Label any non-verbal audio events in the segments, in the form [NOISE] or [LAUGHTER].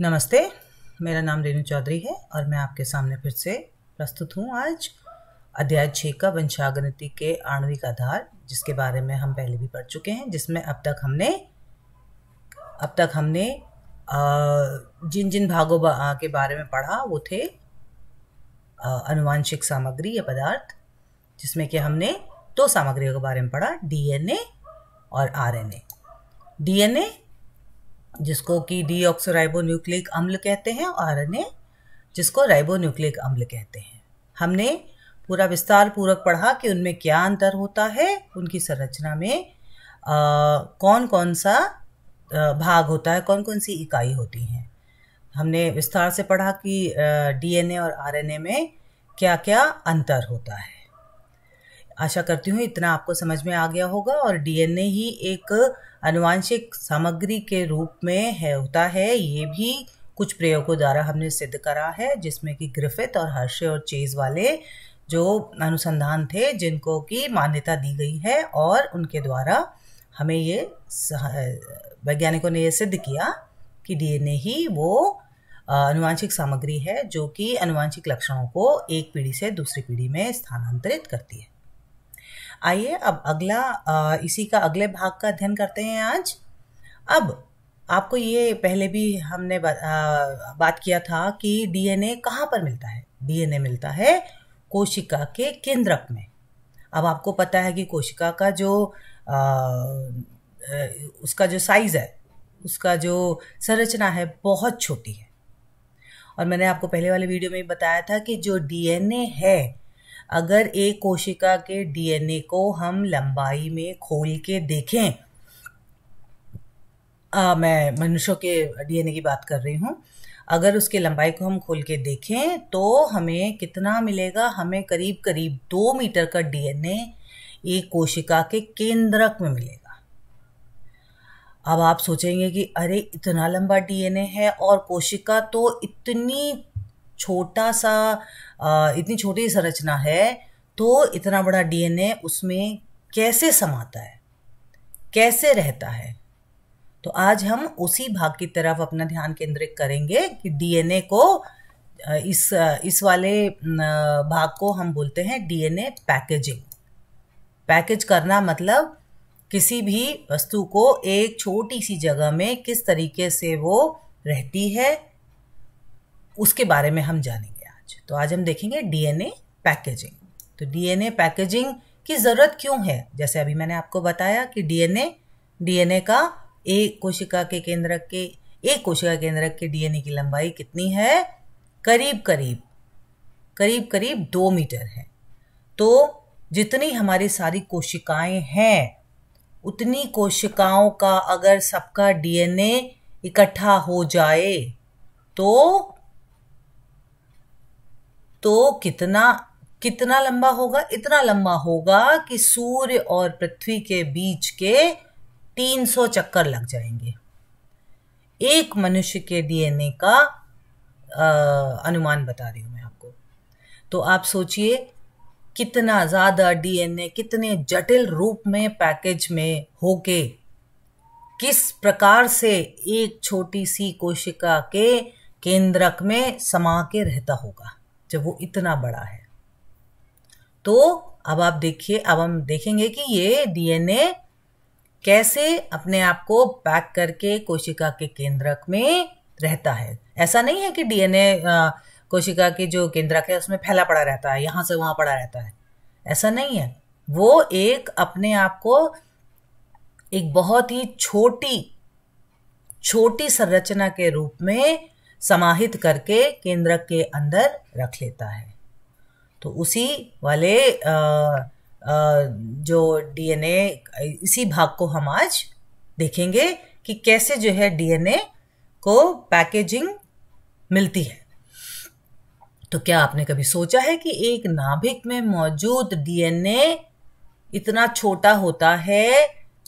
नमस्ते मेरा नाम रेणु चौधरी है और मैं आपके सामने फिर से प्रस्तुत हूँ आज अध्याय छः का वंशागणति के आणविक आधार जिसके बारे में हम पहले भी पढ़ चुके हैं जिसमें अब तक हमने अब तक हमने जिन जिन भागों के बारे में पढ़ा वो थे अनुवांशिक सामग्री या पदार्थ जिसमें कि हमने दो सामग्रियों के बारे में पढ़ा डीएनए और आरएनए डीएनए जिसको कि डी न्यूक्लिक अम्ल कहते हैं और आर जिसको राइबो न्यूक्लिक अम्ल कहते हैं हमने पूरा विस्तार पूर्वक पढ़ा कि उनमें क्या अंतर होता है उनकी संरचना में आ, कौन कौन सा भाग होता है कौन कौन सी इकाई होती हैं हमने विस्तार से पढ़ा कि डीएनए और आरएनए में क्या क्या अंतर होता है आशा करती हूँ इतना आपको समझ में आ गया होगा और डीएनए ही एक अनुवांशिक सामग्री के रूप में है होता है ये भी कुछ प्रयोगों द्वारा हमने सिद्ध करा है जिसमें कि ग्रिफिथ और हर्षे और चेज वाले जो अनुसंधान थे जिनको की मान्यता दी गई है और उनके द्वारा हमें ये वैज्ञानिकों ने यह सिद्ध किया कि डीएनए ही वो अनुवांशिक सामग्री है जो कि अनुवांशिक लक्षणों को एक पीढ़ी से दूसरी पीढ़ी में स्थानांतरित करती है आइए अब अगला इसी का अगले भाग का अध्ययन करते हैं आज अब आपको ये पहले भी हमने बात किया था कि डीएनए कहाँ पर मिलता है डीएनए मिलता है कोशिका के केंद्रक में अब आपको पता है कि कोशिका का जो आ, उसका जो साइज़ है उसका जो संरचना है बहुत छोटी है और मैंने आपको पहले वाले वीडियो में बताया था कि जो डीएनए है अगर एक कोशिका के डीएनए को हम लंबाई में खोल के देखें आ, मैं मनुष्यों के डीएनए की बात कर रही हूँ अगर उसके लंबाई को हम खोल के देखें तो हमें कितना मिलेगा हमें करीब करीब दो मीटर का डीएनए एक कोशिका के केंद्रक में मिलेगा अब आप सोचेंगे कि अरे इतना लंबा डीएनए है और कोशिका तो इतनी छोटा सा इतनी छोटी संरचना है तो इतना बड़ा डीएनए उसमें कैसे समाता है कैसे रहता है तो आज हम उसी भाग की तरफ अपना ध्यान केंद्रित करेंगे कि डीएनए को इस इस वाले भाग को हम बोलते हैं डीएनए पैकेजिंग पैकेज करना मतलब किसी भी वस्तु को एक छोटी सी जगह में किस तरीके से वो रहती है उसके बारे में हम जानेंगे आज तो आज हम देखेंगे डीएनए पैकेजिंग तो डीएनए पैकेजिंग की ज़रूरत क्यों है जैसे अभी मैंने आपको बताया कि डीएनए डीएनए का एक कोशिका के केंद्रक के एक कोशिका केंद्रक के डीएनए की लंबाई कितनी है करीब करीब करीब करीब दो मीटर है तो जितनी हमारी सारी कोशिकाएं हैं उतनी कोशिकाओं का अगर सबका डीएनए इकट्ठा हो जाए तो तो कितना कितना लंबा होगा इतना लंबा होगा कि सूर्य और पृथ्वी के बीच के 300 चक्कर लग जाएंगे एक मनुष्य के डीएनए का आ, अनुमान बता रही हूं मैं आपको तो आप सोचिए कितना ज़्यादा डीएनए कितने जटिल रूप में पैकेज में होके किस प्रकार से एक छोटी सी कोशिका के केंद्रक में समा के रहता होगा जब वो इतना बड़ा है तो अब आप देखिए अब हम देखेंगे कि ये डीएनए कैसे अपने आप को पैक करके कोशिका के केंद्रक में रहता है ऐसा नहीं है कि डीएनए कोशिका के जो केंद्रक है उसमें फैला पड़ा रहता है यहां से वहां पड़ा रहता है ऐसा नहीं है वो एक अपने आप को एक बहुत ही छोटी छोटी संरचना के रूप में समाहित करके केंद्रक के अंदर रख लेता है तो उसी वाले आ, आ, जो डीएनए इसी भाग को हम आज देखेंगे कि कैसे जो है डीएनए को पैकेजिंग मिलती है तो क्या आपने कभी सोचा है कि एक नाभिक में मौजूद डीएनए इतना छोटा होता है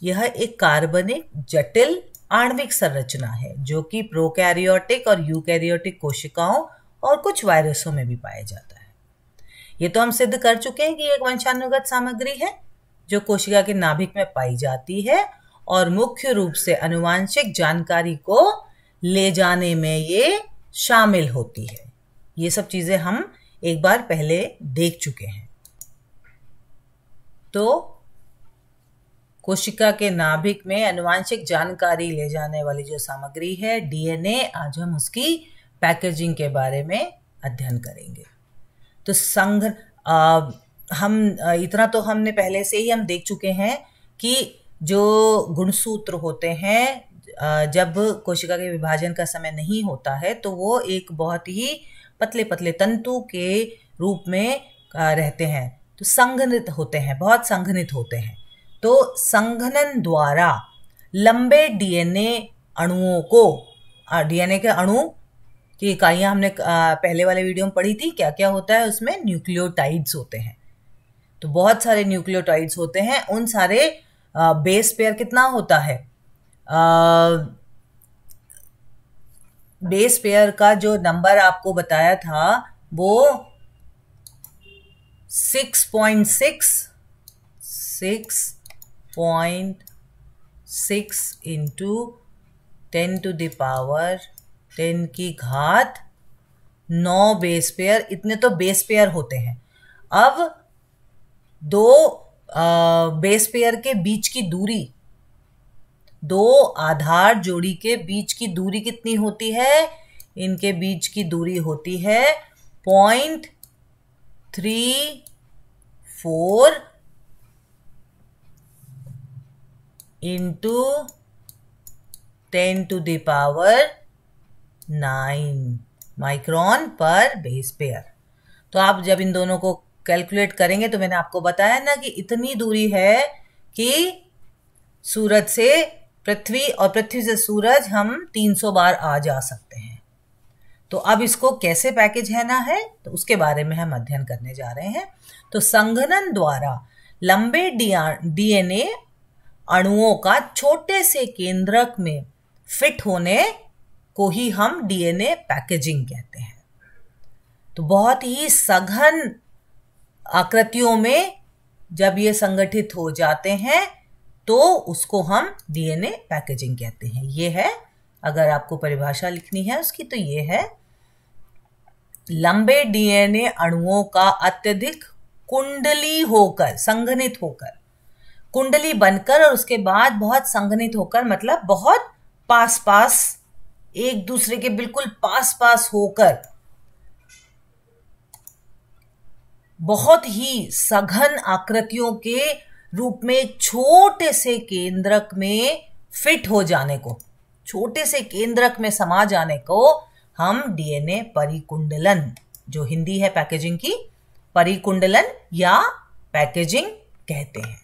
यह एक कार्बनिक जटिल आणविक संरचना है जो कि प्रोकैरियोटिक और यूकैरियोटिक कोशिकाओं और कुछ वायरसों में भी पाया जाता है ये तो हम सिद्ध कर चुके हैं कि एक वंशानुगत सामग्री है जो कोशिका के नाभिक में पाई जाती है और मुख्य रूप से अनुवांशिक जानकारी को ले जाने में ये शामिल होती है ये सब चीजें हम एक बार पहले देख चुके हैं तो कोशिका के नाभिक में अनुवांशिक जानकारी ले जाने वाली जो सामग्री है डीएनए आज हम उसकी पैकेजिंग के बारे में अध्ययन करेंगे तो संघ हम इतना तो हमने पहले से ही हम देख चुके हैं कि जो गुणसूत्र होते हैं जब कोशिका के विभाजन का समय नहीं होता है तो वो एक बहुत ही पतले पतले तंतु के रूप में रहते हैं तो संघनित होते हैं बहुत संघनित होते हैं तो संघनन द्वारा लंबे डीएनए अणुओं को डीएनए के अणु की इकाइयाँ हमने पहले वाले वीडियो में पढ़ी थी क्या क्या होता है उसमें न्यूक्लियोटाइड्स होते हैं तो बहुत सारे न्यूक्लियोटाइड्स होते हैं उन सारे बेस पेयर कितना होता है आ, बेस पेयर का जो नंबर आपको बताया था वो six point six six point six into ten to the power ten की घात नौ बेस पेयर इतने तो बेस पेयर होते हैं अब दो आ, बेस पेयर के बीच की दूरी दो आधार जोड़ी के बीच की दूरी कितनी होती है इनके बीच की दूरी होती है point three four into ten to the power nine micron पर बेस पेयर तो आप जब इन दोनों को कैलकुलेट करेंगे तो मैंने आपको बताया ना कि इतनी दूरी है कि सूरज से पृथ्वी और पृथ्वी से सूरज हम 300 बार आ जा सकते हैं तो अब इसको कैसे पैकेज है ना है तो उसके बारे में हम अध्ययन करने जा रहे हैं तो संघनन द्वारा लंबे डीएनए अणुओं का छोटे से केंद्रक में फिट होने को ही हम डीएनए पैकेजिंग कहते हैं तो बहुत ही सघन आकृतियों में जब ये संगठित हो जाते हैं तो उसको हम डीएनए पैकेजिंग कहते हैं ये है अगर आपको परिभाषा लिखनी है उसकी तो ये है लंबे डीएनए अणुओं का अत्यधिक कुंडली होकर संघनित होकर कुंडली बनकर और उसके बाद बहुत संगनित होकर मतलब बहुत पास पास एक दूसरे के बिल्कुल पास पास होकर बहुत ही सघन आकृतियों के रूप में एक छोटे से केंद्रक में फिट हो जाने को छोटे से केंद्रक में समा जाने को हम डीएनए परिकुंडलन जो हिंदी है पैकेजिंग की परिकुंडलन या पैकेजिंग कहते हैं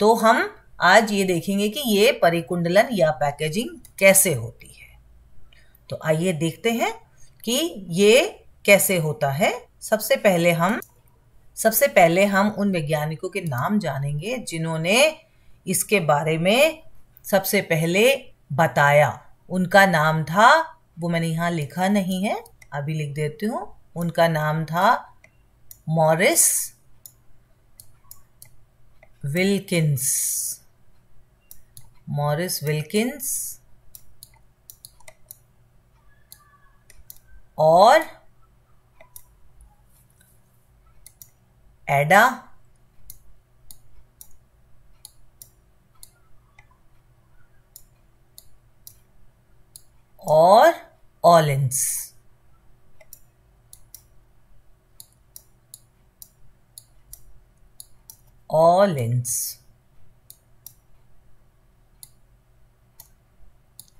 तो हम आज ये देखेंगे कि ये परिकुंडलन या पैकेजिंग कैसे होती है तो आइए देखते हैं कि ये कैसे होता है सबसे पहले हम सबसे पहले हम उन वैज्ञानिकों के नाम जानेंगे जिन्होंने इसके बारे में सबसे पहले बताया उनका नाम था वो मैंने यहाँ लिखा नहीं है अभी लिख देती हूँ उनका नाम था मॉरिस Wilkins. Morris Wilkins और एडा और ऑलिंस ऑलिंस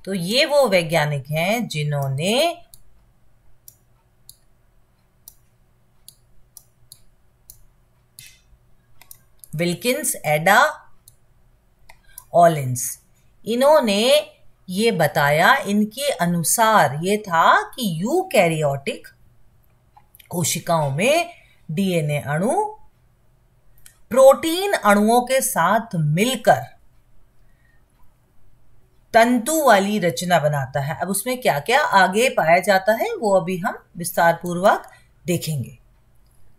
तो ये वो वैज्ञानिक हैं जिन्होंने विल्किंस एडा ऑलिन्स इन्होंने ये बताया इनके अनुसार ये था कि यू कैरियोटिक कोशिकाओं में डीएनए अणु प्रोटीन अणुओं के साथ मिलकर तंतु वाली रचना बनाता है अब उसमें क्या क्या आगे पाया जाता है वो अभी हम विस्तार पूर्वक देखेंगे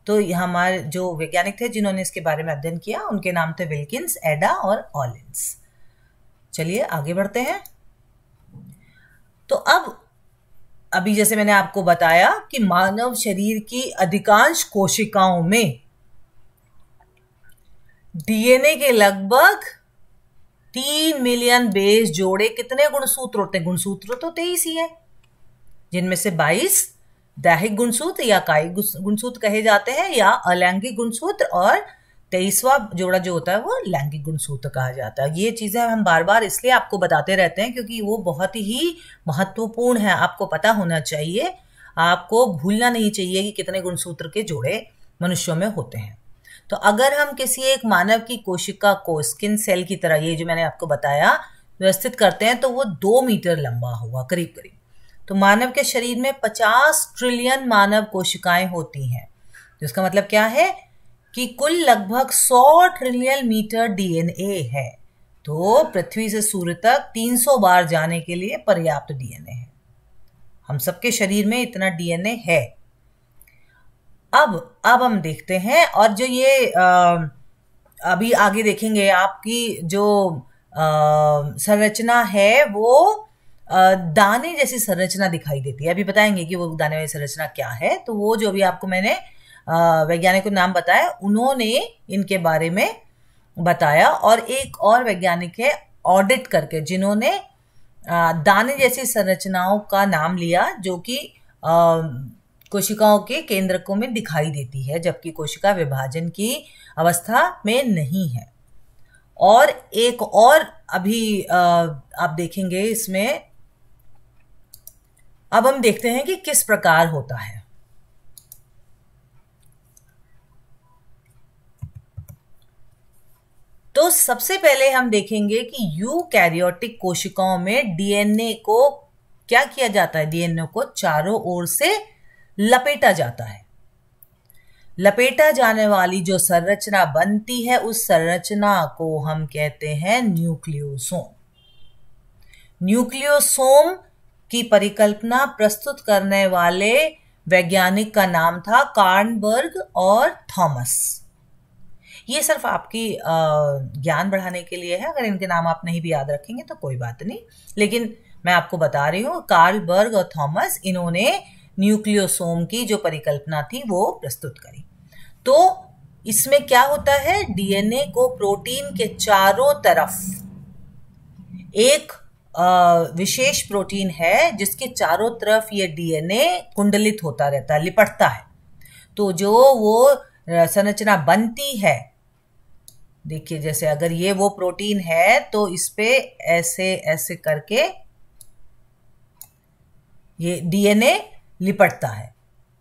तो हमारे जो वैज्ञानिक थे जिन्होंने इसके बारे में अध्ययन किया उनके नाम थे विल्किंस एडा और ऑलिन्स चलिए आगे बढ़ते हैं तो अब अभी जैसे मैंने आपको बताया कि मानव शरीर की अधिकांश कोशिकाओं में डीएनए के लगभग तीन मिलियन बेस जोड़े कितने गुणसूत्र होते हैं गुणसूत्र तो तेईस ही है जिनमें से बाईस दैहिक गुणसूत्र या कायिक गुणसूत्र कहे जाते हैं या अलैंगिक गुणसूत्र और तेईसवा जोड़ा जो होता है वो लैंगिक गुणसूत्र कहा जाता है ये चीज़ें हम बार बार इसलिए आपको बताते रहते हैं क्योंकि वो बहुत ही महत्वपूर्ण है आपको पता होना चाहिए आपको भूलना नहीं चाहिए कि कितने गुणसूत्र के जोड़े मनुष्यों में होते हैं तो अगर हम किसी एक मानव की कोशिका को स्किन सेल की तरह ये जो मैंने आपको बताया व्यवस्थित करते हैं तो वो दो मीटर लंबा हुआ करीब करीब तो मानव के शरीर में पचास ट्रिलियन मानव कोशिकाएं होती हैं जिसका मतलब क्या है कि कुल लगभग सौ ट्रिलियन मीटर डीएनए है तो पृथ्वी से सूर्य तक तीन सौ बार जाने के लिए पर्याप्त डीएनए है हम सबके शरीर में इतना डीएनए है अब अब हम देखते हैं और जो ये आ, अभी आगे देखेंगे आपकी जो संरचना है वो आ, दाने जैसी संरचना दिखाई देती है अभी बताएंगे कि वो दाने वाली संरचना क्या है तो वो जो अभी आपको मैंने वैज्ञानिक को नाम बताया उन्होंने इनके बारे में बताया और एक और वैज्ञानिक है ऑडिट करके जिन्होंने दाने जैसी संरचनाओं का नाम लिया जो कि कोशिकाओं के केंद्रकों में दिखाई देती है जबकि कोशिका विभाजन की अवस्था में नहीं है और एक और अभी आप देखेंगे इसमें अब हम देखते हैं कि किस प्रकार होता है तो सबसे पहले हम देखेंगे कि यू कैरियोटिक कोशिकाओं में डीएनए को क्या किया जाता है डीएनए को चारों ओर से लपेटा जाता है लपेटा जाने वाली जो संरचना बनती है उस संरचना को हम कहते हैं न्यूक्लियोसोम न्यूक्लियोसोम की परिकल्पना प्रस्तुत करने वाले वैज्ञानिक का नाम था कार्नबर्ग और थॉमस ये सिर्फ आपकी ज्ञान बढ़ाने के लिए है अगर इनके नाम आप नहीं भी याद रखेंगे तो कोई बात नहीं लेकिन मैं आपको बता रही हूँ कार्लबर्ग और थॉमस इन्होंने न्यूक्लियोसोम की जो परिकल्पना थी वो प्रस्तुत करी तो इसमें क्या होता है डीएनए को प्रोटीन के चारों तरफ एक विशेष प्रोटीन है जिसके चारों तरफ ये डीएनए कुंडलित होता रहता है लिपटता है तो जो वो संरचना बनती है देखिए जैसे अगर ये वो प्रोटीन है तो इस पे ऐसे ऐसे करके ये डीएनए लिपटता है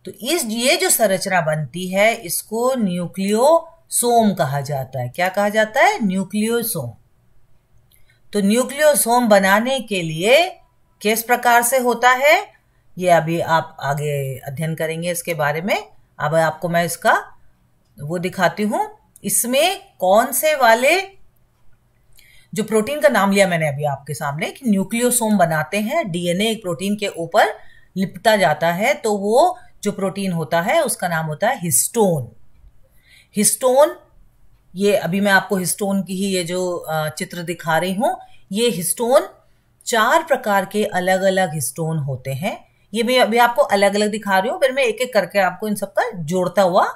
तो इस ये जो संरचना बनती है इसको न्यूक्लियोसोम कहा जाता है क्या कहा जाता है न्यूक्लियोसोम तो न्यूक्लियोसोम बनाने के लिए किस प्रकार से होता है ये अभी आप आगे अध्ययन करेंगे इसके बारे में अब आपको मैं इसका वो दिखाती हूं इसमें कौन से वाले जो प्रोटीन का नाम लिया मैंने अभी आपके सामने कि न्यूक्लियोसोम बनाते हैं डीएनए एक प्रोटीन के ऊपर लिपटा जाता है तो वो जो प्रोटीन होता है उसका नाम होता है हिस्टोन हिस्टोन ये अभी मैं आपको हिस्टोन की ही ये जो चित्र दिखा रही हूँ ये हिस्टोन चार प्रकार के अलग अलग हिस्टोन होते हैं ये मैं अभी आपको अलग अलग दिखा रही हूँ फिर मैं एक एक करके आपको इन सबका जोड़ता हुआ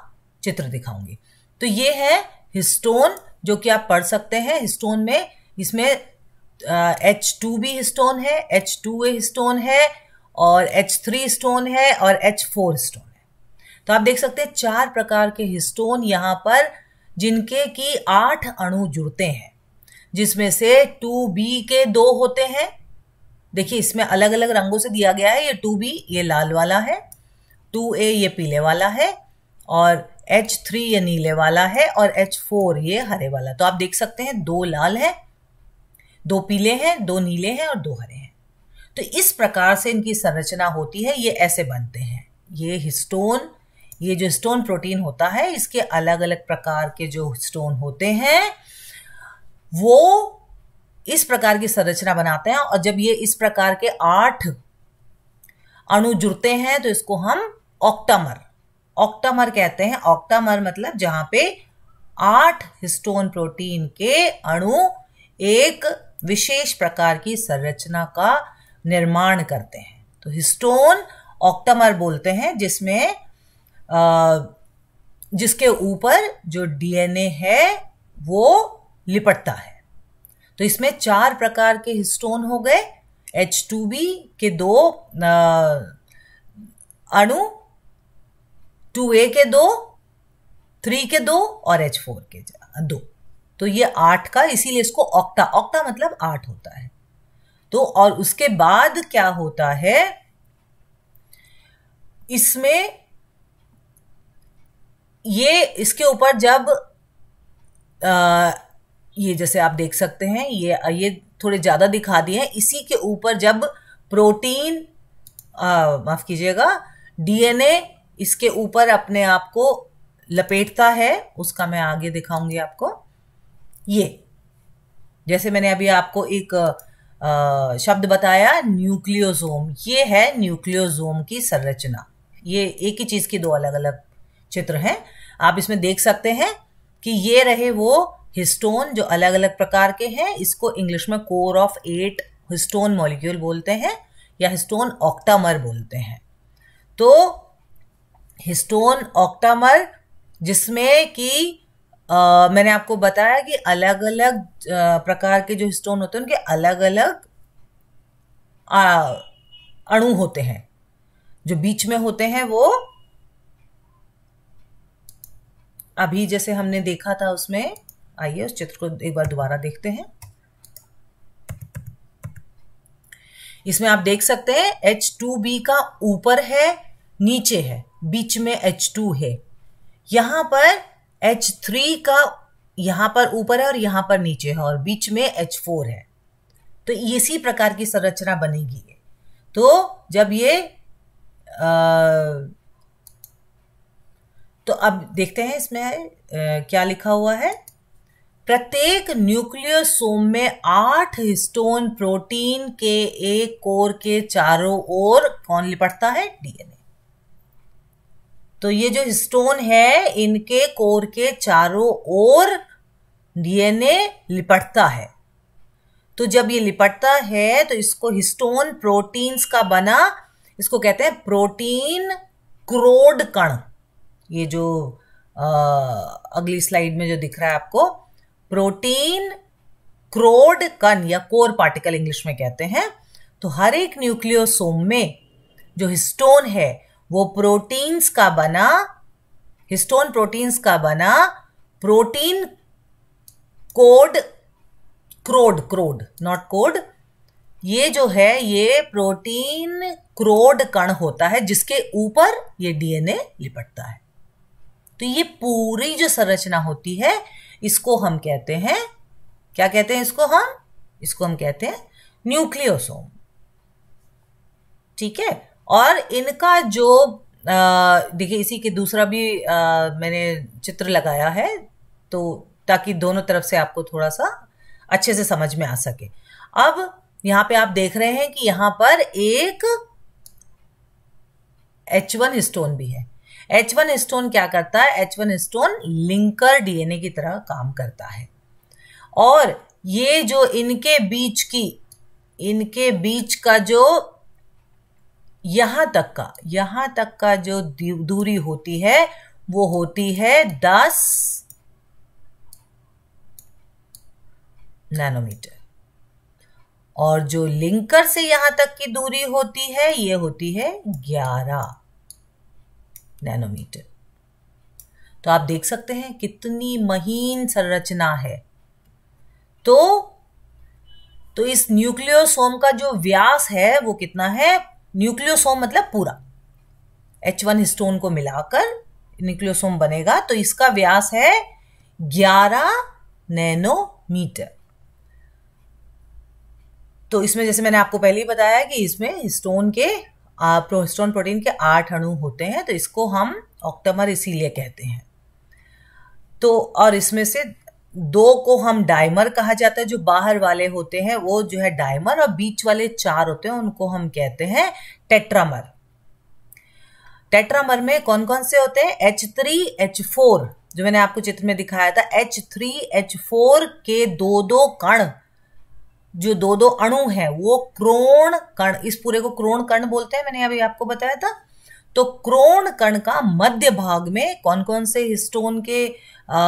चित्र दिखाऊंगी तो ये है हिस्टोन जो कि आप पढ़ सकते हैं हिस्टोन में इसमें एच टू बी हिस्टोन है एच टू ए हिस्टोन है और एच थ्री स्टोन है और एच फोर स्टोन है तो आप देख सकते हैं चार प्रकार के स्टोन यहाँ पर जिनके की आठ अणु जुड़ते हैं जिसमें से टू बी के दो होते हैं देखिए इसमें अलग अलग रंगों से दिया गया है ये टू बी ये लाल वाला है टू ए ये पीले वाला है और एच थ्री ये नीले वाला है और एच फोर ये हरे वाला तो आप देख सकते हैं दो लाल है दो पीले हैं दो नीले हैं और दो हरे हैं तो इस प्रकार से इनकी संरचना होती है ये ऐसे बनते हैं ये हिस्टोन ये जो स्टोन प्रोटीन होता है इसके अलग अलग प्रकार के जो स्टोन होते हैं वो इस प्रकार की संरचना बनाते हैं और जब ये इस प्रकार के आठ अणु जुड़ते हैं तो इसको हम ऑक्टामर ऑक्टामर कहते हैं ऑक्टामर मतलब जहां पे आठ हिस्टोन प्रोटीन के अणु एक विशेष प्रकार की संरचना का निर्माण करते हैं तो हिस्टोन ऑक्टमर बोलते हैं जिसमें जिसके ऊपर जो डीएनए है वो लिपटता है तो इसमें चार प्रकार के हिस्टोन हो गए एच टू बी के दो अणु टू ए के दो थ्री के दो और एच फोर के दो तो ये आठ का इसीलिए इसको ऑक्टा ऑक्टा मतलब आठ होता है तो और उसके बाद क्या होता है इसमें ये इसके ऊपर जब आ, ये जैसे आप देख सकते हैं ये ये थोड़े ज़्यादा दिखा दिए हैं इसी के ऊपर जब प्रोटीन माफ़ कीजिएगा डीएनए इसके ऊपर अपने आप को लपेटता है उसका मैं आगे दिखाऊंगी आपको ये जैसे मैंने अभी आपको एक शब्द बताया न्यूक्लियोसोम ये है न्यूक्लियोसोम की संरचना ये एक ही चीज़ के दो अलग अलग चित्र हैं आप इसमें देख सकते हैं कि ये रहे वो हिस्टोन जो अलग अलग प्रकार के हैं इसको इंग्लिश में core of eight histone molecule बोलते हैं या हिस्टोन ऑक्टामर बोलते हैं तो हिस्टोन ऑक्टामर जिसमें कि मैंने आपको बताया कि अलग अलग प्रकार के जो स्टोन होते हैं उनके अलग अलग अणु होते हैं जो बीच में होते हैं वो अभी जैसे हमने देखा था उसमें आइए उस चित्र को एक बार दोबारा देखते हैं इसमें आप देख सकते हैं एच टू बी का ऊपर है नीचे है बीच में एच टू है यहां पर एच थ्री का यहाँ पर ऊपर है और यहाँ पर नीचे है और बीच में एच फोर है तो इसी प्रकार की संरचना बनेगी तो जब ये आ, तो अब देखते हैं इसमें आ, क्या लिखा हुआ है प्रत्येक न्यूक्लियोसोम में आठ हिस्टोन प्रोटीन के एक कोर के चारों ओर कौन लिपटता है डीएनए तो ये जो स्टोन है इनके कोर के चारों ओर डीएनए लिपटता है तो जब ये लिपटता है तो इसको हिस्टोन प्रोटीन्स का बना इसको कहते हैं प्रोटीन क्रोड कण ये जो आ, अगली स्लाइड में जो दिख रहा है आपको प्रोटीन क्रोड कण या कोर पार्टिकल इंग्लिश में कहते हैं तो हर एक न्यूक्लियोसोम में जो हिस्टोन है वो प्रोटीन्स का बना हिस्टोन प्रोटीन्स का बना प्रोटीन कोड क्रोड क्रोड नॉट कोड ये जो है ये प्रोटीन क्रोड कण होता है जिसके ऊपर ये डीएनए लिपटता है तो ये पूरी जो संरचना होती है इसको हम कहते हैं क्या कहते हैं इसको हम इसको हम कहते हैं न्यूक्लियोसोम ठीक है और इनका जो देखिए इसी के दूसरा भी आ, मैंने चित्र लगाया है तो ताकि दोनों तरफ से आपको थोड़ा सा अच्छे से समझ में आ सके अब यहाँ पे आप देख रहे हैं कि यहाँ पर एक एच वन स्टोन भी है एच वन स्टोन क्या करता है H one stone linker DNA की तरह काम करता है और ये जो इनके बीच की इनके बीच का जो यहां तक का यहां तक का जो दूरी होती है वो होती है दस नैनोमीटर और जो लिंकर से यहां तक की दूरी होती है ये होती है ग्यारह नैनोमीटर तो आप देख सकते हैं कितनी महीन संरचना है तो तो इस न्यूक्लियोसोम का जो व्यास है वो कितना है न्यूक्लियोसोम मतलब पूरा एच वन हिस्टोन को मिलाकर न्यूक्लियोसोम बनेगा तो इसका व्यास है ग्यारह नैनोमीटर तो इसमें जैसे मैंने आपको पहले ही बताया कि इसमें हिस्टोन के हिस्टोन प्रोटीन के आठ अणु होते हैं तो इसको हम ऑक्टमर इसीलिए कहते हैं तो और इसमें से दो को हम डाइमर कहा जाता है जो बाहर वाले होते हैं वो जो है डाइमर और बीच वाले चार होते हैं उनको हम कहते हैं टेट्रामर टेट्रामर में कौन कौन से होते हैं एच थ्री एच फोर जो मैंने आपको चित्र में दिखाया था एच थ्री एच फोर के दो दो कण जो दो दो अणु हैं वो क्रोण कण इस पूरे को क्रोण कण बोलते हैं मैंने अभी आपको बताया था तो क्रोण कण का मध्य भाग में कौन कौन से हिस्टोन के आ,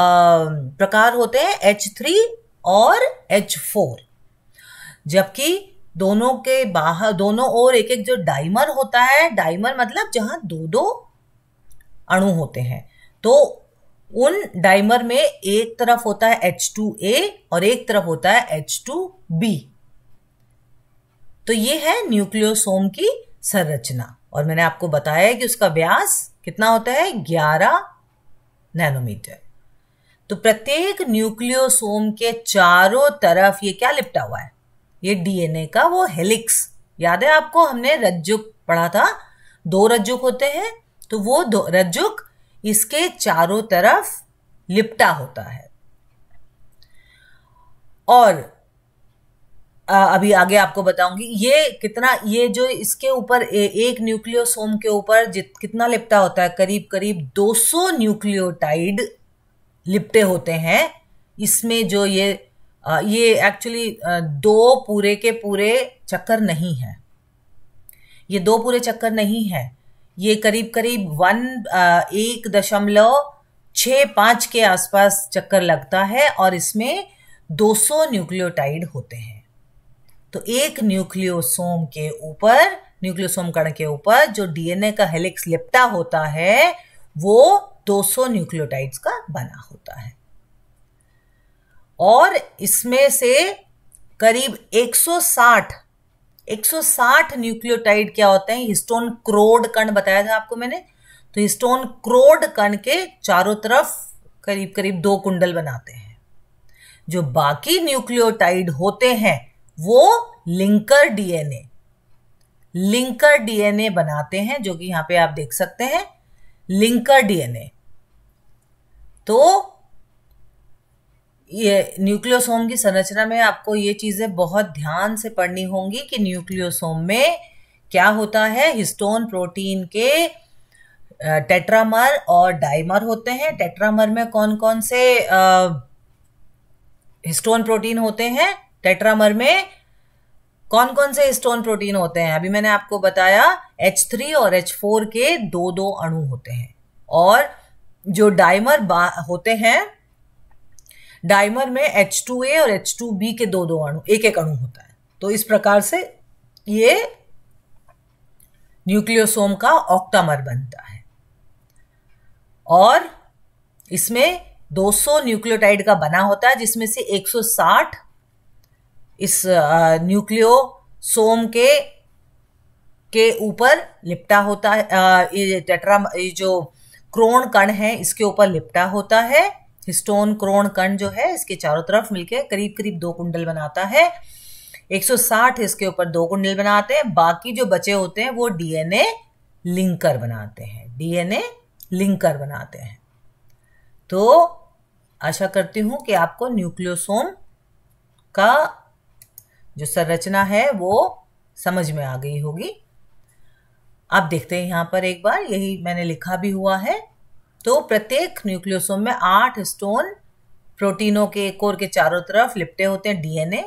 प्रकार होते हैं एच थ्री और एच फोर जबकि दोनों के बाहर दोनों ओर एक एक जो डाइमर होता है डाइमर मतलब जहां दो दो अणु होते हैं तो उन डाइमर में एक तरफ होता है एच टू ए और एक तरफ होता है एच टू बी तो ये है न्यूक्लियोसोम की संरचना और मैंने आपको बताया है कि उसका व्यास कितना होता है ग्यारह नैनोमीटर तो प्रत्येक न्यूक्लियोसोम के चारों तरफ ये क्या लिपटा हुआ है ये डीएनए का वो हेलिक्स याद है आपको हमने रज्जुक पढ़ा था दो रज्जुक होते हैं तो वो दो रज्जुक इसके चारों तरफ लिपटा होता है और अभी आगे आपको बताऊंगी ये कितना ये जो इसके ऊपर एक न्यूक्लियोसोम के ऊपर जित कितना लिपटा होता है करीब करीब 200 न्यूक्लियोटाइड लिपटे होते हैं इसमें जो ये ये एक्चुअली दो पूरे के पूरे चक्कर नहीं है ये दो पूरे चक्कर नहीं है ये करीब करीब वन एक दशमलव छ पाँच के आसपास चक्कर लगता है और इसमें 200 न्यूक्लियोटाइड होते हैं तो एक न्यूक्लियोसोम के ऊपर न्यूक्लियोसोम कण के ऊपर जो डीएनए का हेलिक्स लिपटा होता है वो 200 न्यूक्लियोटाइड्स का बना होता है और इसमें से करीब 160 160 न्यूक्लियोटाइड क्या होते हैं हिस्टोन क्रोड कण बताया था आपको मैंने तो हिस्टोन क्रोड कण के चारों तरफ करीब करीब दो कुंडल बनाते हैं जो बाकी न्यूक्लियोटाइड होते हैं वो लिंकर डीएनए लिंकर डीएनए बनाते हैं जो कि यहां पे आप देख सकते हैं लिंकर डीएनए तो ये न्यूक्लियोसोम की संरचना में आपको ये चीजें बहुत ध्यान से पढ़नी होंगी कि न्यूक्लियोसोम में क्या होता है हिस्टोन प्रोटीन के टेट्रामर और डाइमर होते हैं टेट्रामर में कौन कौन से हिस्टोन प्रोटीन होते हैं टेट्रामर में कौन कौन से स्टोन प्रोटीन होते हैं अभी मैंने आपको बताया एच थ्री और एच फोर के दो दो अणु होते हैं और जो डाइमर होते हैं डाइमर में एच टू ए और बी के दो दो अणु एक एक अणु होता है तो इस प्रकार से ये न्यूक्लियोसोम का ऑक्टामर बनता है और इसमें 200 न्यूक्लियोटाइड का बना होता है जिसमें से 160 इस न्यूक्लियो सोम के के ऊपर लिपटा होता है ये टेट्रा ये जो क्रोण कण है इसके ऊपर लिपटा होता है हिस्टोन क्रोण कण जो है इसके चारों तरफ मिलके करीब करीब दो कुंडल बनाता है 160 इसके ऊपर दो कुंडल बनाते हैं बाकी जो बचे होते हैं वो डीएनए लिंकर बनाते हैं डीएनए लिंकर बनाते हैं तो आशा करती हूँ कि आपको न्यूक्लियोसोम का जो संरचना है वो समझ में आ गई होगी आप देखते हैं यहाँ पर एक बार यही मैंने लिखा भी हुआ है तो प्रत्येक न्यूक्लियोसोम में आठ स्टोन प्रोटीनों के कोर के चारों तरफ लिपटे होते हैं डीएनए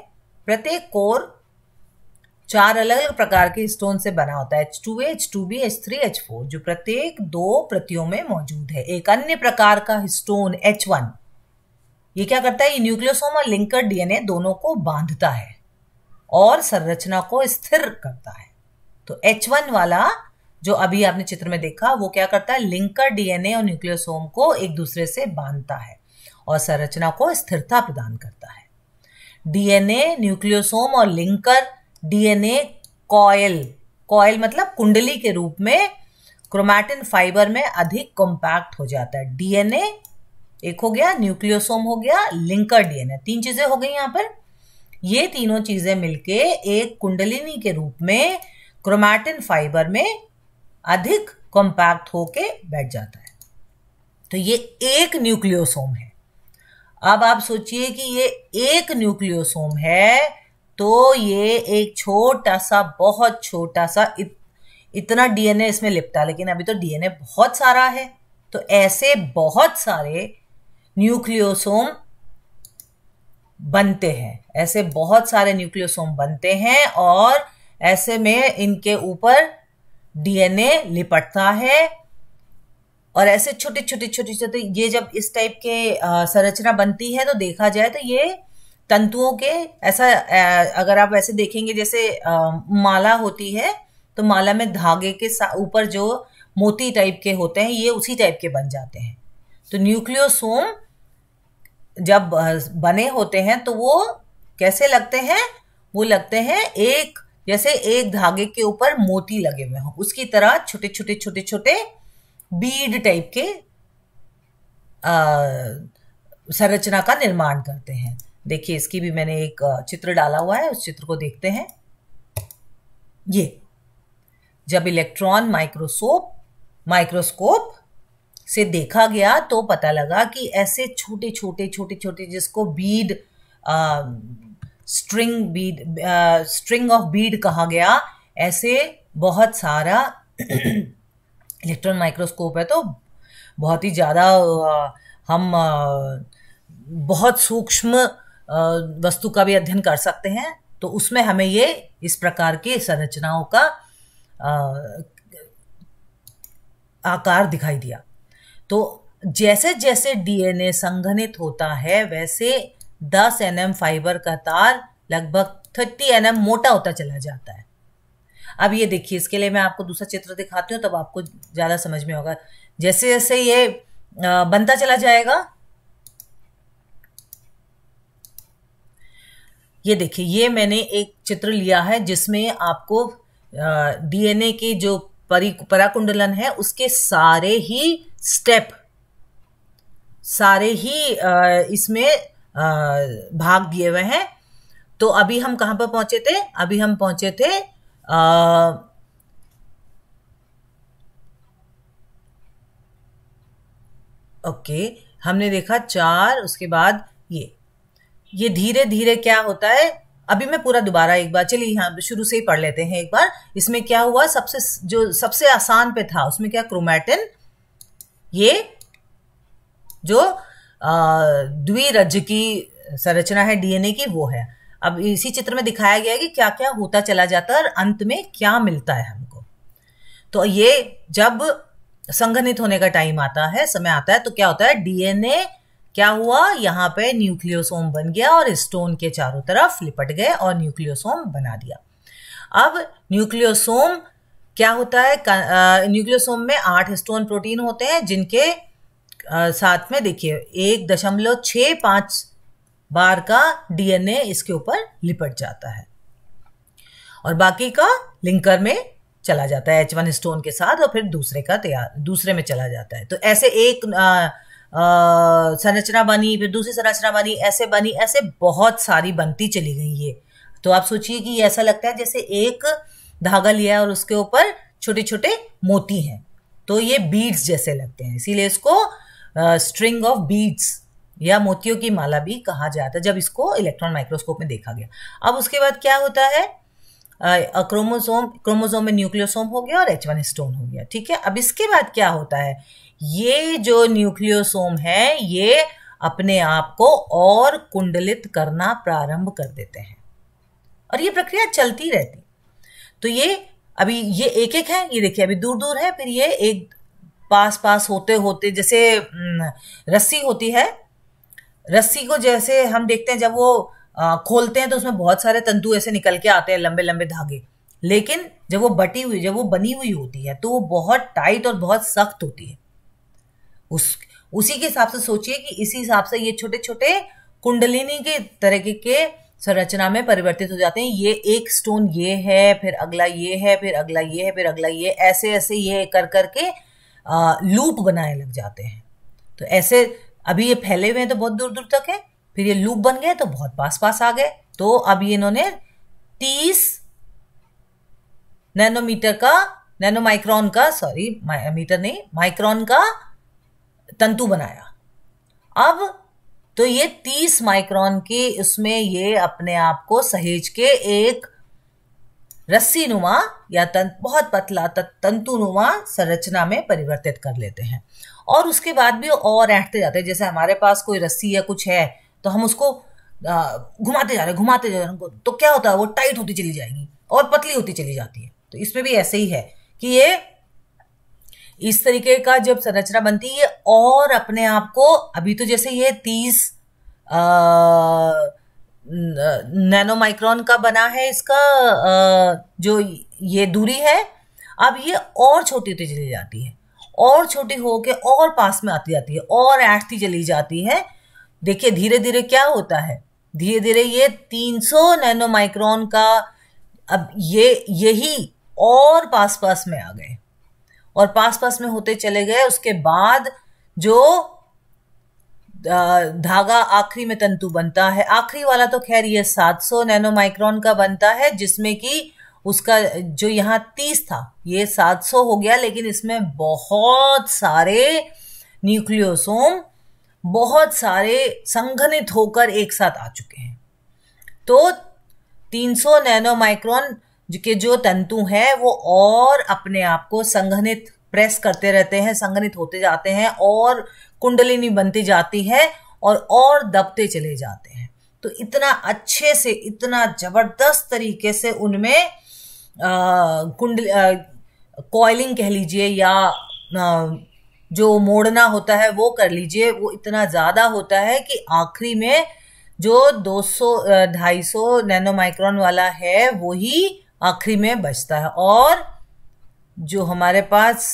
प्रत्येक कोर चार अलग अलग प्रकार के स्टोन से बना होता है H two H two B H three H four जो प्रत्येक दो प्रतियों में मौजूद है एक अन्य प्रकार का स्टोन एच वन ये क्या करता है ये न्यूक्लियोसोम और लिंकर डीएनए दोनों को बांधता है और संरचना को स्थिर करता है तो एच वन वाला जो अभी आपने चित्र में देखा वो क्या करता है लिंकर डीएनए और न्यूक्लियोसोम को एक दूसरे से बांधता है और संरचना को स्थिरता प्रदान करता है डीएनए न्यूक्लियोसोम और लिंकर डीएनए कॉयल कॉयल मतलब कुंडली के रूप में क्रोमैटिन फाइबर में अधिक कॉम्पैक्ट हो जाता है डीएनए एक हो गया न्यूक्लियोसोम हो गया लिंकर डीएनए तीन चीजें हो गई यहां पर ये तीनों चीज़ें मिलके एक कुंडलिनी के रूप में क्रोमैटिन फाइबर में अधिक कॉम्पैक्ट होके बैठ जाता है तो ये एक न्यूक्लियोसोम है अब आप सोचिए कि ये एक न्यूक्लियोसोम है तो ये एक छोटा सा बहुत छोटा सा इत, इतना डीएनए इसमें लिपटा लेकिन अभी तो डीएनए बहुत सारा है तो ऐसे बहुत सारे न्यूक्लियोसोम बनते हैं ऐसे बहुत सारे न्यूक्लियोसोम बनते हैं और ऐसे में इनके ऊपर डीएनए लिपटता है और ऐसे छोटे छोटे छोटे छोटे ये जब इस टाइप के संरचना बनती है तो देखा जाए तो ये तंतुओं के ऐसा अगर आप ऐसे देखेंगे जैसे माला होती है तो माला में धागे के ऊपर जो मोती टाइप के होते हैं ये उसी टाइप के बन जाते हैं तो न्यूक्लियोसोम जब बने होते हैं तो वो कैसे लगते हैं वो लगते हैं एक जैसे एक धागे के ऊपर मोती लगे हुए हों उसकी तरह छोटे छोटे छोटे छोटे बीड टाइप के संरचना का निर्माण करते हैं देखिए इसकी भी मैंने एक चित्र डाला हुआ है उस चित्र को देखते हैं ये जब इलेक्ट्रॉन माइक्रोसोप माइक्रोस्कोप से देखा गया तो पता लगा कि ऐसे छोटे छोटे छोटे छोटे जिसको bead string bead string of bead कहा गया ऐसे बहुत सारा इलेक्ट्रॉन [CLEARS THROAT] माइक्रोस्कोप है तो बहुत ही ज़्यादा हम बहुत सूक्ष्म वस्तु का भी अध्ययन कर सकते हैं तो उसमें हमें ये इस प्रकार के संरचनाओं का आकार दिखाई दिया तो जैसे जैसे डीएनए संघनित होता है वैसे 10 एनएम फाइबर का तार लगभग 30 एनएम मोटा होता चला जाता है अब ये देखिए इसके लिए मैं आपको दूसरा चित्र दिखाती हूँ तब आपको ज़्यादा समझ में होगा जैसे जैसे ये बनता चला जाएगा ये देखिए ये मैंने एक चित्र लिया है जिसमें आपको डीएनए के जो परि पराकुंडलन है उसके सारे ही स्टेप सारे ही इसमें भाग दिए हुए हैं तो अभी हम कहां पर पहुंचे थे अभी हम पहुंचे थे आ, ओके हमने देखा चार उसके बाद ये ये धीरे धीरे क्या होता है अभी मैं पूरा दोबारा एक बार चलिए यहाँ शुरू से ही पढ़ लेते हैं एक बार इसमें क्या हुआ सबसे जो सबसे आसान पे था उसमें क्या क्रोमैटिन ये जो द्विरज की संरचना है डीएनए की वो है अब इसी चित्र में दिखाया गया है कि क्या क्या होता चला जाता है और अंत में क्या मिलता है हमको तो ये जब संघनित होने का टाइम आता है समय आता है तो क्या होता है डीएनए क्या हुआ यहाँ पे न्यूक्लियोसोम बन गया और स्टोन के चारों तरफ लिपट गए और न्यूक्लियोसोम बना दिया अब न्यूक्लियोसोम क्या होता है न्यूक्लियोसोम में आठ स्टोन प्रोटीन होते हैं जिनके आ, साथ में देखिए एक दशमलव छः पाँच बार का डीएनए इसके ऊपर लिपट जाता है और बाकी का लिंकर में चला जाता है एच वन स्टोन के साथ और फिर दूसरे का तैयार दूसरे में चला जाता है तो ऐसे एक आ, संरचना बनी फिर दूसरी संरचना बनी ऐसे बनी ऐसे बहुत सारी बनती चली गई ये तो आप सोचिए कि ऐसा लगता है जैसे एक धागा लिया और उसके ऊपर छोटे छोटे मोती हैं तो ये बीड्स जैसे लगते हैं इसीलिए इसको स्ट्रिंग ऑफ बीड्स या मोतियों की माला भी कहा जाता है जब इसको इलेक्ट्रॉन माइक्रोस्कोप में देखा गया अब उसके बाद क्या होता है क्रोमोसोम क्रोमोसोम में न्यूक्लियोसोम हो गया और एच वन स्टोन हो गया ठीक है अब इसके बाद क्या होता है ये जो न्यूक्लियोसोम है ये अपने आप को और कुंडलित करना प्रारंभ कर देते हैं और ये प्रक्रिया चलती रहती तो ये अभी ये एक एक है ये देखिए अभी दूर दूर है फिर ये एक पास पास होते होते जैसे रस्सी होती है रस्सी को जैसे हम देखते हैं जब वो खोलते हैं तो उसमें बहुत सारे तंतु ऐसे निकल के आते हैं लंबे लंबे धागे लेकिन जब वो बटी हुई जब वो बनी हुई होती है तो वो बहुत टाइट और बहुत सख्त होती है उस उसी के हिसाब से सोचिए कि इसी हिसाब से ये छोटे छोटे कुंडलिनी के तरह के संरचना में परिवर्तित हो जाते हैं ये एक स्टोन ये है फिर अगला ये है फिर अगला ये है फिर अगला ये ऐसे ऐसे ये कर करके लूप बनाने लग जाते हैं तो ऐसे अभी ये फैले हुए हैं तो बहुत दूर दूर तक है फिर ये लूप बन गए तो बहुत पास पास आ गए तो अब ये इन्होंने तीस नैनोमीटर का नैनो माइक्रॉन का सॉरी मीटर नहीं माइक्रॉन का तंतु बनाया अब तो ये तीस माइक्रोन की उसमें ये अपने आप को सहेज के एक रस्सी नुमा या तंत बहुत पतला तंतु नुमा संरचना में परिवर्तित कर लेते हैं और उसके बाद भी और ऐंठते जाते हैं जैसे हमारे पास कोई रस्सी या कुछ है तो हम उसको घुमाते जा रहे हैं घुमाते जा रहे हैं तो क्या होता है वो टाइट होती चली जाएगी और पतली होती चली जाती है तो इसमें भी ऐसे ही है कि ये इस तरीके का जब संरचना बनती है और अपने आप को अभी तो जैसे ये तीस नैनो माइक्रोन का बना है इसका आ, जो ये दूरी है अब ये और छोटी होती चली जाती है और छोटी होके और पास में आती जाती है और ऐठती चली जाती है देखिए धीरे धीरे क्या होता है धीरे धीरे ये 300 नैनो माइक्रोन का अब ये यही और पास पास में आ गए और पास पास में होते चले गए उसके बाद जो धागा आखिरी में तंतु बनता है आखिरी वाला तो खैर ये 700 नैनो माइक्रोन का बनता है जिसमें कि उसका जो यहाँ 30 था ये 700 हो गया लेकिन इसमें बहुत सारे न्यूक्लियोसोम बहुत सारे संघनित होकर एक साथ आ चुके हैं तो 300 नैनो माइक्रोन के जो तंतु हैं वो और अपने आप को संघनित प्रेस करते रहते हैं संघनित होते जाते हैं और कुंडलिनी बनती जाती है और और दबते चले जाते हैं तो इतना अच्छे से इतना जबरदस्त तरीके से उनमें कुंड कॉयलिंग कह लीजिए या आ, जो मोड़ना होता है वो कर लीजिए वो इतना ज़्यादा होता है कि आखिरी में जो 200 250 नैनो माइक्रोन वाला है वही आखिरी में बचता है और जो हमारे पास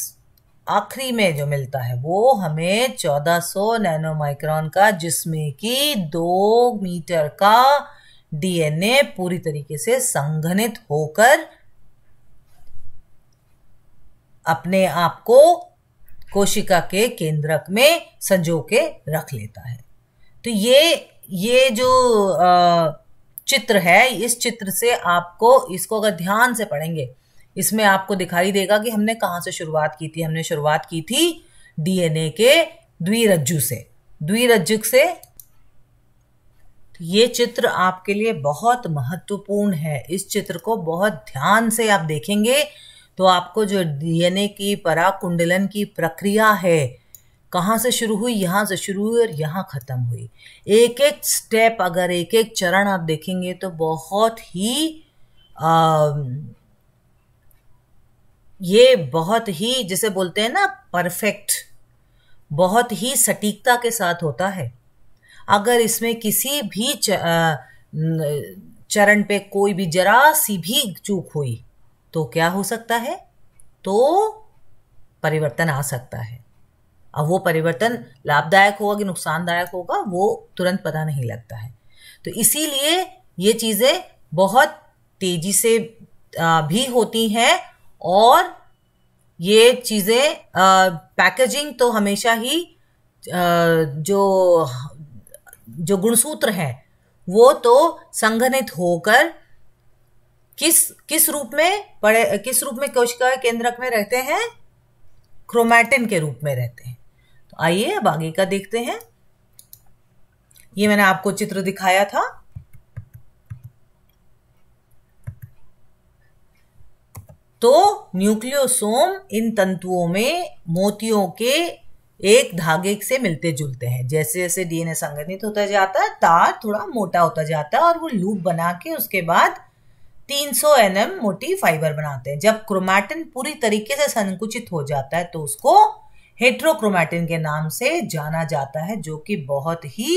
आखिरी में जो मिलता है वो हमें 1400 नैनो माइक्रॉन का जिसमें कि दो मीटर का डीएनए पूरी तरीके से संघनित होकर अपने आप को कोशिका के केंद्रक में संजो के रख लेता है तो ये ये जो आ, चित्र है इस चित्र से आपको इसको अगर ध्यान से पढ़ेंगे इसमें आपको दिखाई देगा कि हमने कहाँ से शुरुआत की थी हमने शुरुआत की थी डीएनए के द्विरज्जु से द्विरज्जु से ये चित्र आपके लिए बहुत महत्वपूर्ण है इस चित्र को बहुत ध्यान से आप देखेंगे तो आपको जो डीएनए की पराकुंडलन की प्रक्रिया है कहाँ से शुरू हुई यहाँ से शुरू हुई और यहाँ ख़त्म हुई एक एक स्टेप अगर एक एक चरण आप देखेंगे तो बहुत ही आ, ये बहुत ही जिसे बोलते हैं ना परफेक्ट बहुत ही सटीकता के साथ होता है अगर इसमें किसी भी चरण पे कोई भी जरा सी भी चूक हुई तो क्या हो सकता है तो परिवर्तन आ सकता है अब वो परिवर्तन लाभदायक होगा कि नुकसानदायक होगा वो तुरंत पता नहीं लगता है तो इसीलिए ये चीज़ें बहुत तेजी से भी होती हैं और ये चीज़ें पैकेजिंग तो हमेशा ही जो जो गुणसूत्र है वो तो संगठित होकर किस किस रूप में पड़े किस रूप में कोशिका केंद्रक में रहते हैं क्रोमैटिन के रूप में रहते हैं आइए अब आगे का देखते हैं ये मैंने आपको चित्र दिखाया था तो न्यूक्लियोसोम इन तंतुओं में मोतियों के एक धागे से मिलते जुलते हैं जैसे जैसे डीएनए संगठित होता जाता है तार थोड़ा मोटा होता जाता है और वो लूप बना के उसके बाद 300 सौ मोटी फाइबर बनाते हैं जब क्रोमैटिन पूरी तरीके से संकुचित हो जाता है तो उसको हेट्रोक्रोमैटिन के नाम से जाना जाता है जो कि बहुत ही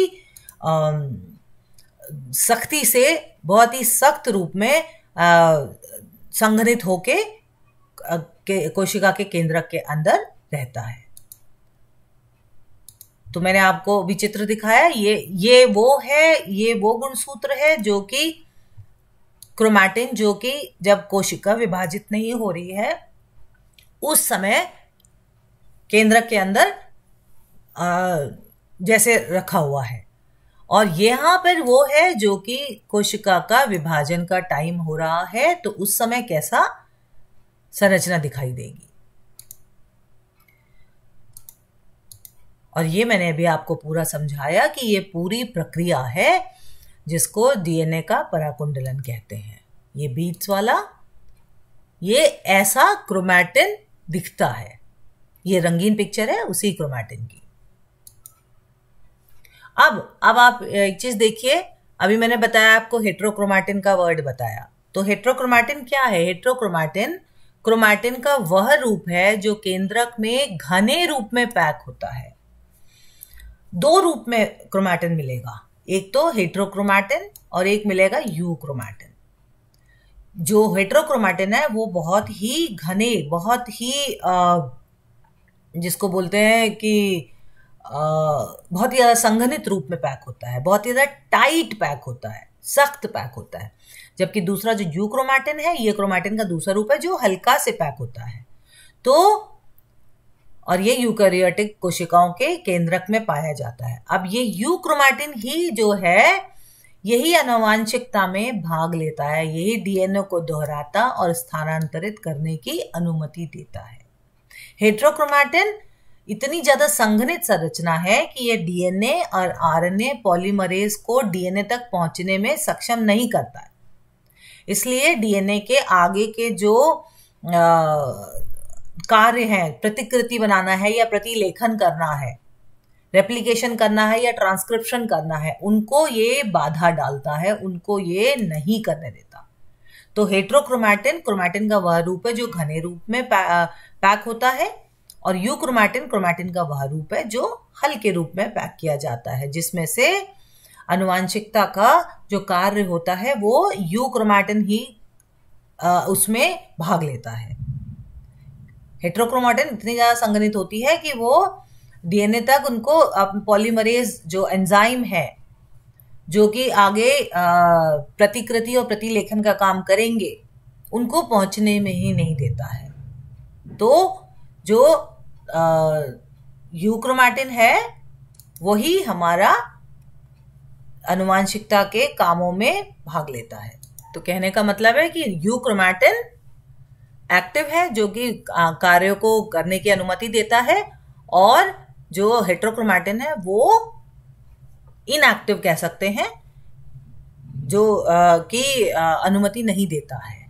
सख्ती से बहुत ही सख्त रूप में संघनित होके के, कोशिका के केंद्रक के अंदर रहता है तो मैंने आपको विचित्र दिखाया ये ये वो है ये वो गुणसूत्र है जो कि क्रोमैटिन जो कि जब कोशिका विभाजित नहीं हो रही है उस समय केंद्र के अंदर आ, जैसे रखा हुआ है और यहाँ पर वो है जो कि कोशिका का विभाजन का टाइम हो रहा है तो उस समय कैसा संरचना दिखाई देगी और ये मैंने अभी आपको पूरा समझाया कि ये पूरी प्रक्रिया है जिसको डीएनए का पराकुंडलन कहते हैं ये बीट्स वाला ये ऐसा क्रोमैटिन दिखता है ये रंगीन पिक्चर है उसी क्रोमैटिन की अब अब आप एक चीज देखिए अभी मैंने बताया आपको हेट्रोक्रोमैटिन का वर्ड बताया तो हेट्रोक्रोमैटिन क्या है हेट्रोक्रोमैटिन क्रोमैटिन का वह रूप है जो केंद्रक में घने रूप में पैक होता है दो रूप में क्रोमैटिन मिलेगा एक तो हेट्रोक्रोमैटिन और एक मिलेगा क्रोमैटिन जो हेट्रोक्रोमैटिन है वो बहुत ही घने बहुत ही आ, जिसको बोलते हैं कि बहुत ही ज़्यादा संघनित रूप में पैक होता है बहुत ही ज़्यादा टाइट पैक होता है सख्त पैक होता है जबकि दूसरा जो यू क्रोमैटिन है ये क्रोमैटिन का दूसरा रूप है जो हल्का से पैक होता है तो और ये यूकैरियोटिक कोशिकाओं के केंद्रक में पाया जाता है अब ये यू क्रोमैटिन ही जो है यही अनुवांशिकता में भाग लेता है यही डीएनए को दोहराता और स्थानांतरित करने की अनुमति देता है हेट्रोक्रोमैटिन इतनी ज्यादा संघनित संरचना है कि यह डीएनए और आरएनए पॉलीमरेज को डीएनए तक पहुंचने में सक्षम नहीं करता है इसलिए डीएनए के आगे के जो कार्य हैं प्रतिकृति बनाना है या प्रतिलेखन करना है रेप्लिकेशन करना है या ट्रांसक्रिप्शन करना है उनको ये बाधा डालता है उनको ये नहीं करने देता तो हेट्रोक्रोमैटिन क्रोमैटिन का वह रूप है जो घने रूप में पैक होता है और यू क्रोमैटिन क्रोमैटिन का वह रूप है जो हल के रूप में पैक किया जाता है जिसमें से अनुवांशिकता का जो कार्य होता है वो यू क्रोमैटिन ही आ, उसमें भाग लेता है हेट्रोक्रोमैटिन इतनी ज़्यादा संगणित होती है कि वो डीएनए तक उनको पॉलीमरेज जो एंजाइम है जो कि आगे प्रतिकृति और प्रतिलेखन का काम करेंगे उनको पहुंचने में ही नहीं देता है तो जो यूक्रोमैटिन है वही हमारा अनुवांशिकता के कामों में भाग लेता है तो कहने का मतलब है कि यूक्रोमैटिन एक्टिव है जो कि कार्यों को करने की अनुमति देता है और जो हेट्रोक्रोमैटिन है वो इनएक्टिव कह सकते हैं जो कि अनुमति नहीं देता है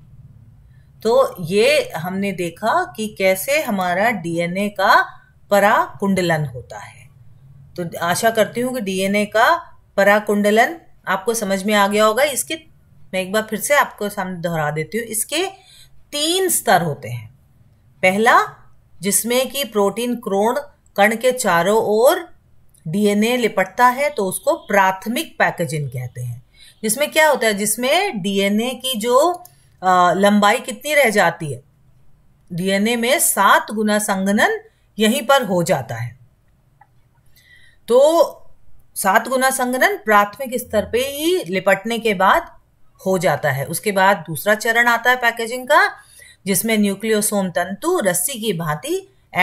तो ये हमने देखा कि कैसे हमारा डीएनए का पराकुंडलन होता है तो आशा करती हूँ कि डीएनए का पराकुंडलन आपको समझ में आ गया होगा इसके मैं एक बार फिर से आपको सामने दोहरा देती हूँ इसके तीन स्तर होते हैं पहला जिसमें कि प्रोटीन क्रोण कण के चारों ओर डीएनए लिपटता है तो उसको प्राथमिक पैकेजिंग कहते हैं जिसमें क्या होता है जिसमें डीएनए की जो लंबाई कितनी रह जाती है डीएनए में सात गुना संगनन यहीं पर हो जाता है तो सात गुना संगनन प्राथमिक स्तर पे ही लिपटने के बाद हो जाता है उसके बाद दूसरा चरण आता है पैकेजिंग का जिसमें न्यूक्लियोसोम तंतु रस्सी की भांति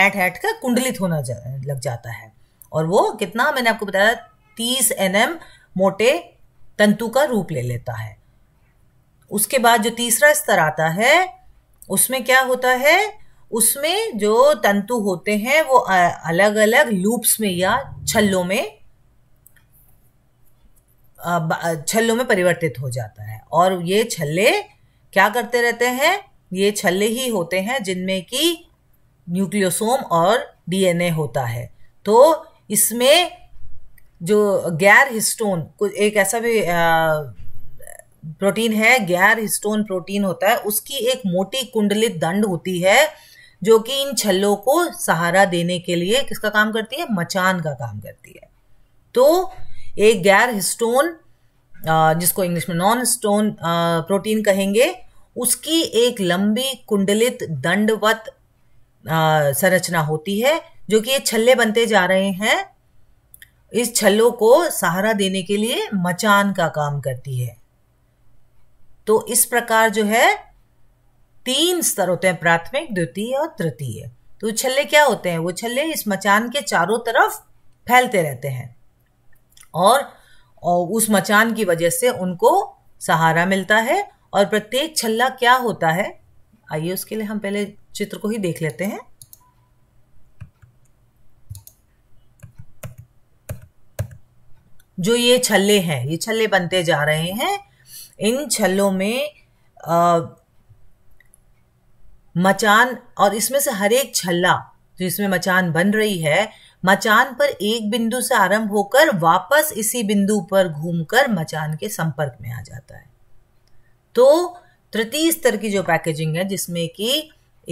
ऐट ऐट कर कुंडलित होना जा, लग जाता है और वो कितना मैंने आपको बताया तीस एन मोटे तंतु का रूप ले लेता है उसके बाद जो तीसरा स्तर आता है उसमें क्या होता है उसमें जो तंतु होते हैं वो अलग अलग लूप्स में या छल्लों में छल्लों में परिवर्तित हो जाता है और ये छल्ले क्या करते रहते हैं ये छल्ले ही होते हैं जिनमें कि न्यूक्लियोसोम और डीएनए होता है तो इसमें जो गैर हिस्टोन एक ऐसा भी आ, प्रोटीन है गैर हिस्टोन प्रोटीन होता है उसकी एक मोटी कुंडलित दंड होती है जो कि इन छल्लों को सहारा देने के लिए किसका काम करती है मचान का काम करती है तो एक गैर हिस्टोन जिसको इंग्लिश में नॉन स्टोन प्रोटीन कहेंगे उसकी एक लंबी कुंडलित दंडवत संरचना होती है जो कि ये छल्ले बनते जा रहे हैं इस छल्लों को सहारा देने के लिए मचान का काम करती है तो इस प्रकार जो है तीन स्तर होते हैं प्राथमिक द्वितीय और तृतीय तो छल्ले क्या होते हैं वो छल्ले इस मचान के चारों तरफ फैलते रहते हैं और, और उस मचान की वजह से उनको सहारा मिलता है और प्रत्येक छल्ला क्या होता है आइए उसके लिए हम पहले चित्र को ही देख लेते हैं जो ये छल्ले हैं ये छल्ले बनते जा रहे हैं इन छलों में आ, मचान और इसमें से हर एक छल्ला जो इसमें मचान बन रही है मचान पर एक बिंदु से आरंभ होकर वापस इसी बिंदु पर घूमकर मचान के संपर्क में आ जाता है तो तृतीय स्तर की जो पैकेजिंग है जिसमें कि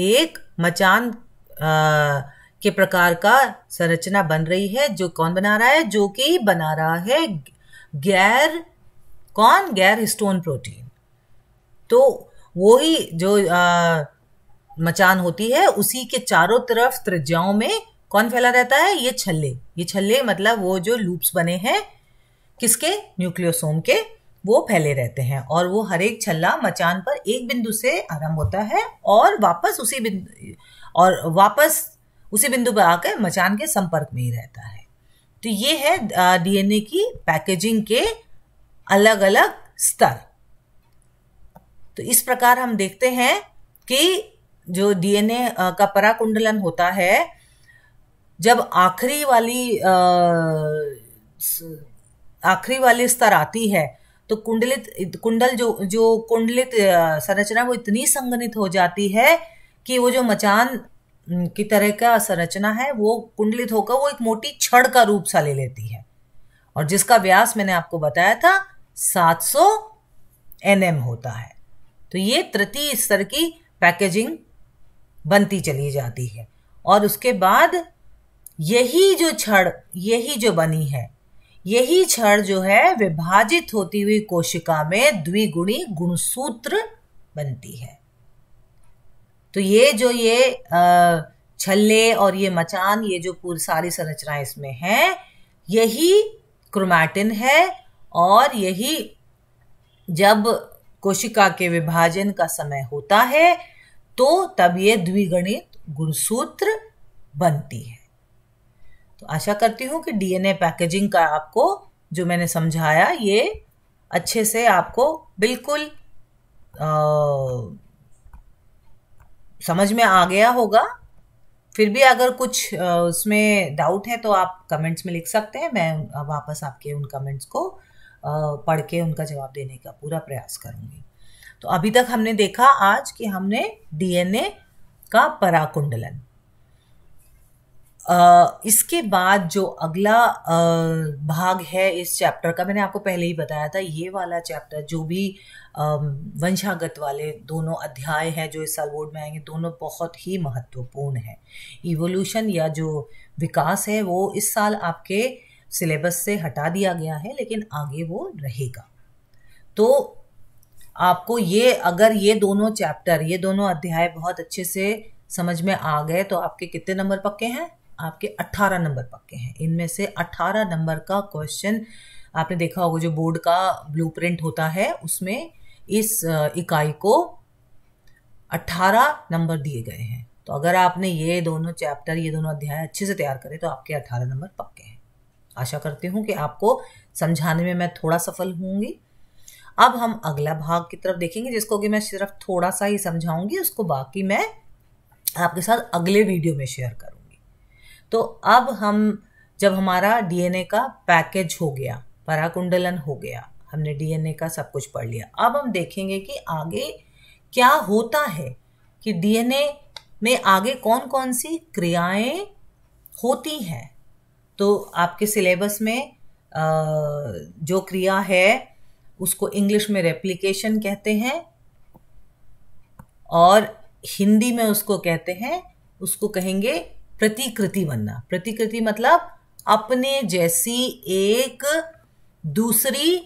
एक मचान आ, के प्रकार का संरचना बन रही है जो कौन बना रहा है जो कि बना रहा है गैर कौन गैर हिस्टोन प्रोटीन तो वही जो आ, मचान होती है उसी के चारों तरफ त्रिज्याओं में कौन फैला रहता है ये छल्ले ये छल्ले मतलब वो जो लूप्स बने हैं किसके न्यूक्लियोसोम के वो फैले रहते हैं और वो हर एक छल्ला मचान पर एक बिंदु से आरंभ होता है और वापस उसी बिंदु और वापस उसी बिंदु पर आकर मचान के संपर्क में ही रहता है तो ये है डीएनए की पैकेजिंग के अलग अलग स्तर तो इस प्रकार हम देखते हैं कि जो डीएनए का पराकुंडलन होता है जब आखिरी वाली आखिरी वाली स्तर आती है तो कुंडलित कुंडल जो जो कुंडलित संरचना वो इतनी संगनित हो जाती है कि वो जो मचान की तरह का संरचना है वो कुंडलित होकर वो एक मोटी छड़ का रूप सा ले लेती है और जिसका व्यास मैंने आपको बताया था 700 एनएम होता है तो ये तृतीय स्तर की पैकेजिंग बनती चली जाती है और उसके बाद यही जो छड़ यही जो बनी है यही छड़ जो है विभाजित होती हुई कोशिका में द्विगुणी गुणसूत्र बनती है तो ये जो ये छल्ले और ये मचान ये जो पूरी सारी संरचनाएं इसमें हैं यही क्रोमैटिन है और यही जब कोशिका के विभाजन का समय होता है तो तब ये द्विगणित गुणसूत्र बनती है तो आशा करती हूँ कि डीएनए पैकेजिंग का आपको जो मैंने समझाया ये अच्छे से आपको बिल्कुल आ, समझ में आ गया होगा फिर भी अगर कुछ उसमें डाउट है तो आप कमेंट्स में लिख सकते हैं मैं वापस आपके उन कमेंट्स को पढ़ के उनका जवाब देने का पूरा प्रयास करूँगी तो अभी तक हमने देखा आज कि हमने डीएनए का पराकुंडलन इसके बाद जो अगला भाग है इस चैप्टर का मैंने आपको पहले ही बताया था ये वाला चैप्टर जो भी वंशागत वाले दोनों अध्याय हैं जो इस साल बोर्ड में आएंगे दोनों बहुत ही महत्वपूर्ण हैं इवोल्यूशन या जो विकास है वो इस साल आपके सिलेबस से हटा दिया गया है लेकिन आगे वो रहेगा तो आपको ये अगर ये दोनों चैप्टर ये दोनों अध्याय बहुत अच्छे से समझ में आ गए तो आपके कितने नंबर पक्के हैं आपके 18 नंबर पक्के हैं इनमें से 18 नंबर का क्वेश्चन आपने देखा होगा जो बोर्ड का ब्लूप्रिंट होता है उसमें इस इकाई को 18 नंबर दिए गए हैं तो अगर आपने ये दोनों चैप्टर ये दोनों अध्याय अच्छे से तैयार करें तो आपके 18 नंबर पक्के हैं आशा करती हूँ कि आपको समझाने में मैं थोड़ा सफल होंगी अब हम अगला भाग की तरफ देखेंगे जिसको कि मैं सिर्फ थोड़ा सा ही समझाऊंगी उसको बाकी मैं आपके साथ अगले वीडियो में शेयर करूंगी तो अब हम जब हमारा डीएनए का पैकेज हो गया पराकुंडलन हो गया हमने डीएनए का सब कुछ पढ़ लिया अब हम देखेंगे कि आगे क्या होता है कि डीएनए में आगे कौन कौन सी क्रियाएं होती हैं तो आपके सिलेबस में जो क्रिया है उसको इंग्लिश में रेप्लिकेशन कहते हैं और हिंदी में उसको कहते हैं उसको कहेंगे प्रतिकृति बनना प्रतिकृति मतलब अपने जैसी एक दूसरी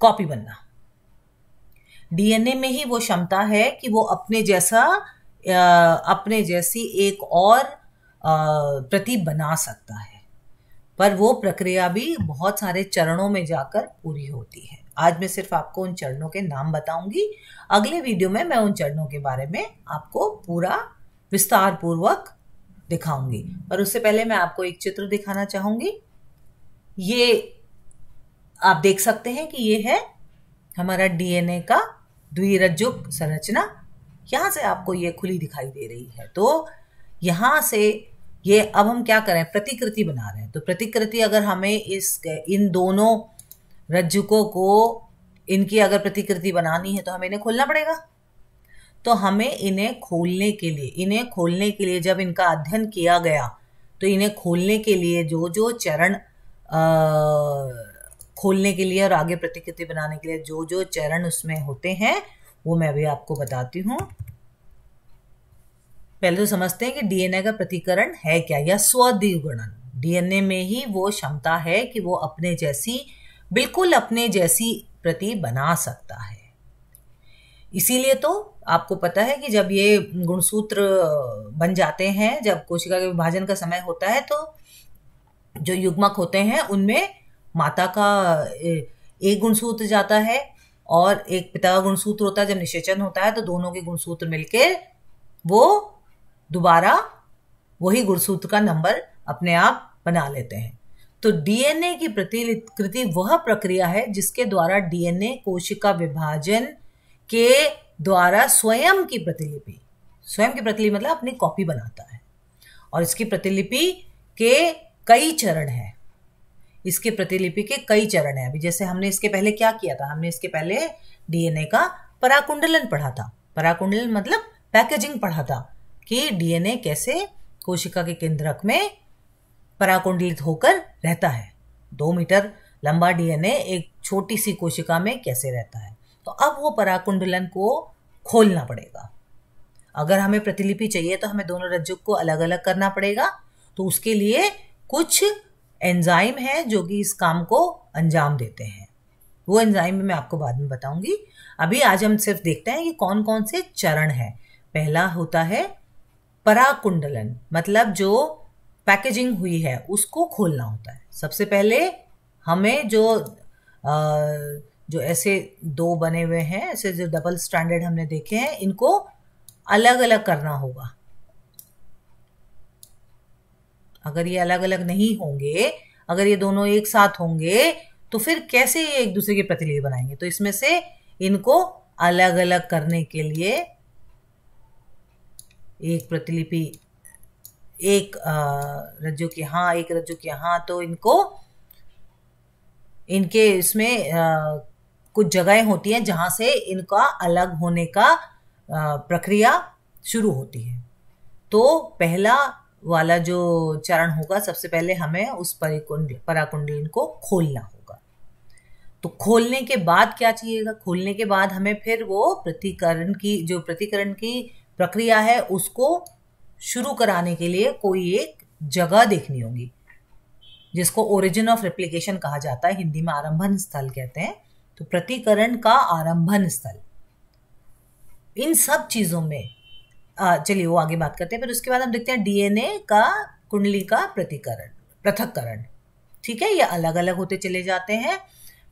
कॉपी बनना डीएनए में ही वो क्षमता है कि वो अपने जैसा अपने जैसी एक और प्रति बना सकता है पर वो प्रक्रिया भी बहुत सारे चरणों में जाकर पूरी होती है आज मैं सिर्फ आपको उन चरणों के नाम बताऊंगी अगले वीडियो में मैं उन चरणों के बारे में आपको पूरा विस्तार पूर्वक दिखाऊंगी पर उससे पहले मैं आपको एक चित्र दिखाना चाहूंगी ये आप देख सकते हैं कि ये है हमारा डीएनए का द्विरज्जुक संरचना यहां से आपको ये खुली दिखाई दे रही है तो यहाँ से ये अब हम क्या कर रहे हैं प्रतिकृति बना रहे हैं तो प्रतिकृति अगर हमें इस इन दोनों रज्जुकों को इनकी अगर प्रतिकृति बनानी है तो हमें इन्हें खोलना पड़ेगा तो हमें इन्हें खोलने के लिए इन्हें खोलने के लिए जब इनका अध्ययन किया गया तो इन्हें खोलने के लिए जो जो चरण खोलने के लिए और आगे प्रतिकृति बनाने के लिए जो जो चरण उसमें होते हैं वो मैं अभी आपको बताती हूँ पहले तो समझते हैं कि डीएनए का प्रतिकरण है क्या या स्वद्विगुणन डीएनए में ही वो क्षमता है कि वो अपने जैसी बिल्कुल अपने जैसी प्रति बना सकता है इसीलिए तो आपको पता है कि जब ये गुणसूत्र बन जाते हैं जब कोशिका के विभाजन का समय होता है तो जो युग्मक होते हैं उनमें माता का एक गुणसूत्र जाता है और एक पिता का गुणसूत्र होता है जब निषेचन होता है तो दोनों के गुणसूत्र मिलकर वो दोबारा वही गुणसूत्र का नंबर अपने आप बना लेते हैं तो डीएनए की प्रतिकृति वह प्रक्रिया है जिसके द्वारा डीएनए कोशिका विभाजन के द्वारा स्वयं की प्रतिलिपि स्वयं की प्रतिलिपि मतलब अपनी कॉपी बनाता है और इसकी प्रतिलिपि के कई चरण है इसके प्रतिलिपि के कई चरण है अभी जैसे हमने इसके पहले क्या किया था हमने इसके पहले डीएनए का पराकुंडलन पढ़ा था पराकुंडलन मतलब पैकेजिंग पढ़ा था कि डीएनए कैसे कोशिका के केंद्रक में पराकुंडलित होकर रहता है दो मीटर लंबा डीएनए एक छोटी सी कोशिका में कैसे रहता है तो अब वो पराकुंडलन को खोलना पड़ेगा अगर हमें प्रतिलिपि चाहिए तो हमें दोनों रज्जु को अलग अलग करना पड़ेगा तो उसके लिए कुछ एंजाइम है जो कि इस काम को अंजाम देते हैं वो एंजाइम मैं आपको बाद में बताऊंगी अभी आज हम सिर्फ देखते हैं कि कौन कौन से चरण हैं पहला होता है पराकुंडलन मतलब जो पैकेजिंग हुई है उसको खोलना होता है सबसे पहले हमें जो आ, जो ऐसे दो बने हुए हैं ऐसे जो डबल स्टैंडर्ड हमने देखे हैं इनको अलग अलग करना होगा अगर ये अलग अलग नहीं होंगे अगर ये दोनों एक साथ होंगे तो फिर कैसे ये एक दूसरे के प्रतिलिपि बनाएंगे तो इसमें से इनको अलग अलग करने के लिए एक प्रतिलिपि एक रज्जु के हाँ एक रज्जु की हाँ तो इनको इनके इसमें कुछ जगहें होती हैं जहाँ से इनका अलग होने का प्रक्रिया शुरू होती है तो पहला वाला जो चरण होगा सबसे पहले हमें उस परिकुंड पराकुंडलिन को खोलना होगा तो खोलने के बाद क्या चाहिएगा खोलने के बाद हमें फिर वो प्रतिकरण की जो प्रतिकरण की प्रक्रिया है उसको शुरू कराने के लिए कोई एक जगह देखनी होगी जिसको ओरिजिन ऑफ रेप्लिकेशन कहा जाता है हिंदी में आरंभन स्थल कहते हैं तो प्रतिकरण का आरंभन स्थल इन सब चीज़ों में चलिए वो आगे बात करते हैं फिर उसके बाद हम देखते हैं डीएनए का कुंडली का प्रतिकरण पृथककरण ठीक है ये अलग अलग होते चले जाते हैं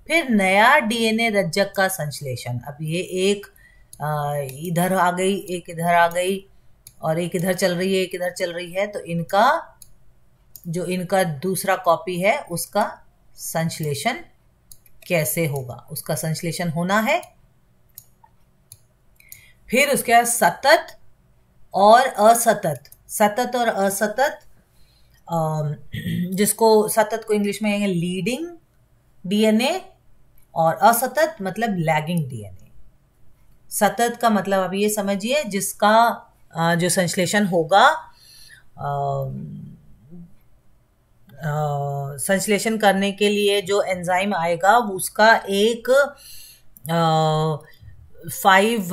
फिर नया डीएनए रज्जक का संश्लेषण अब ये एक इधर आ गई एक इधर आ गई और एक इधर चल रही है एक इधर चल रही है तो इनका जो इनका दूसरा कॉपी है उसका संश्लेषण कैसे होगा उसका संश्लेषण होना है फिर उसके बाद सतत और असतत सतत और असतत जिसको सतत को इंग्लिश में लीडिंग डीएनए और असतत मतलब लैगिंग डीएनए सतत का मतलब आप ये समझिए जिसका जो संश्लेषण होगा संश्लेषण करने के लिए जो एंजाइम आएगा उसका एक फाइव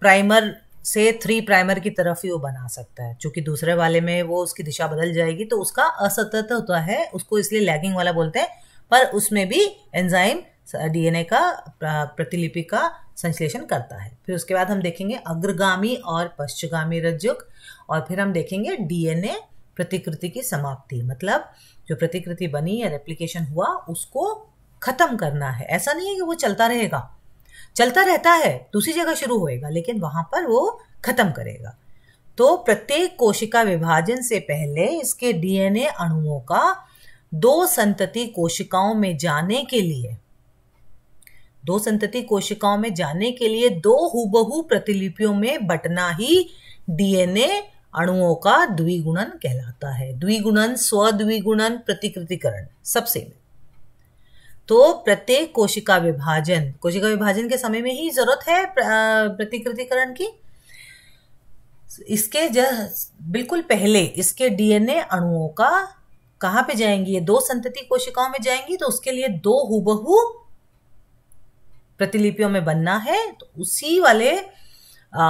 प्राइमर से थ्री प्राइमर की तरफ ही वो बना सकता है क्योंकि दूसरे वाले में वो उसकी दिशा बदल जाएगी तो उसका असतत होता है उसको इसलिए लैगिंग वाला बोलते हैं पर उसमें भी एंजाइम डीएनए का प्रतिलिपि का संश्लेषण करता है फिर उसके बाद हम देखेंगे अग्रगामी और पश्चगामी रज्जुक और फिर हम देखेंगे डीएनए प्रतिकृति की समाप्ति मतलब जो प्रतिकृति बनी या रेप्लीकेशन हुआ उसको खत्म करना है ऐसा नहीं है कि वो चलता रहेगा चलता रहता है दूसरी जगह शुरू होएगा लेकिन वहां पर वो खत्म करेगा तो प्रत्येक कोशिका विभाजन से पहले इसके डीएनए अणुओं का दो संतति कोशिकाओं में जाने के लिए दो संतति कोशिकाओं में जाने के लिए दो हुबहू प्रतिलिपियों में बटना ही डीएनए अणुओं का द्विगुणन कहलाता है द्विगुणन स्वद्विगुणन प्रतिकृतिकरण सबसे तो प्रत्येक कोशिका विभाजन कोशिका विभाजन के समय में ही जरूरत है प्रतिकृतिकरण की इसके बिल्कुल पहले इसके डीएनए अणुओं का कहाँ पे जाएंगी ये दो संतति कोशिकाओं में जाएंगी तो उसके लिए दो हुबहू प्रतिलिपियों में बनना है तो उसी वाले आ,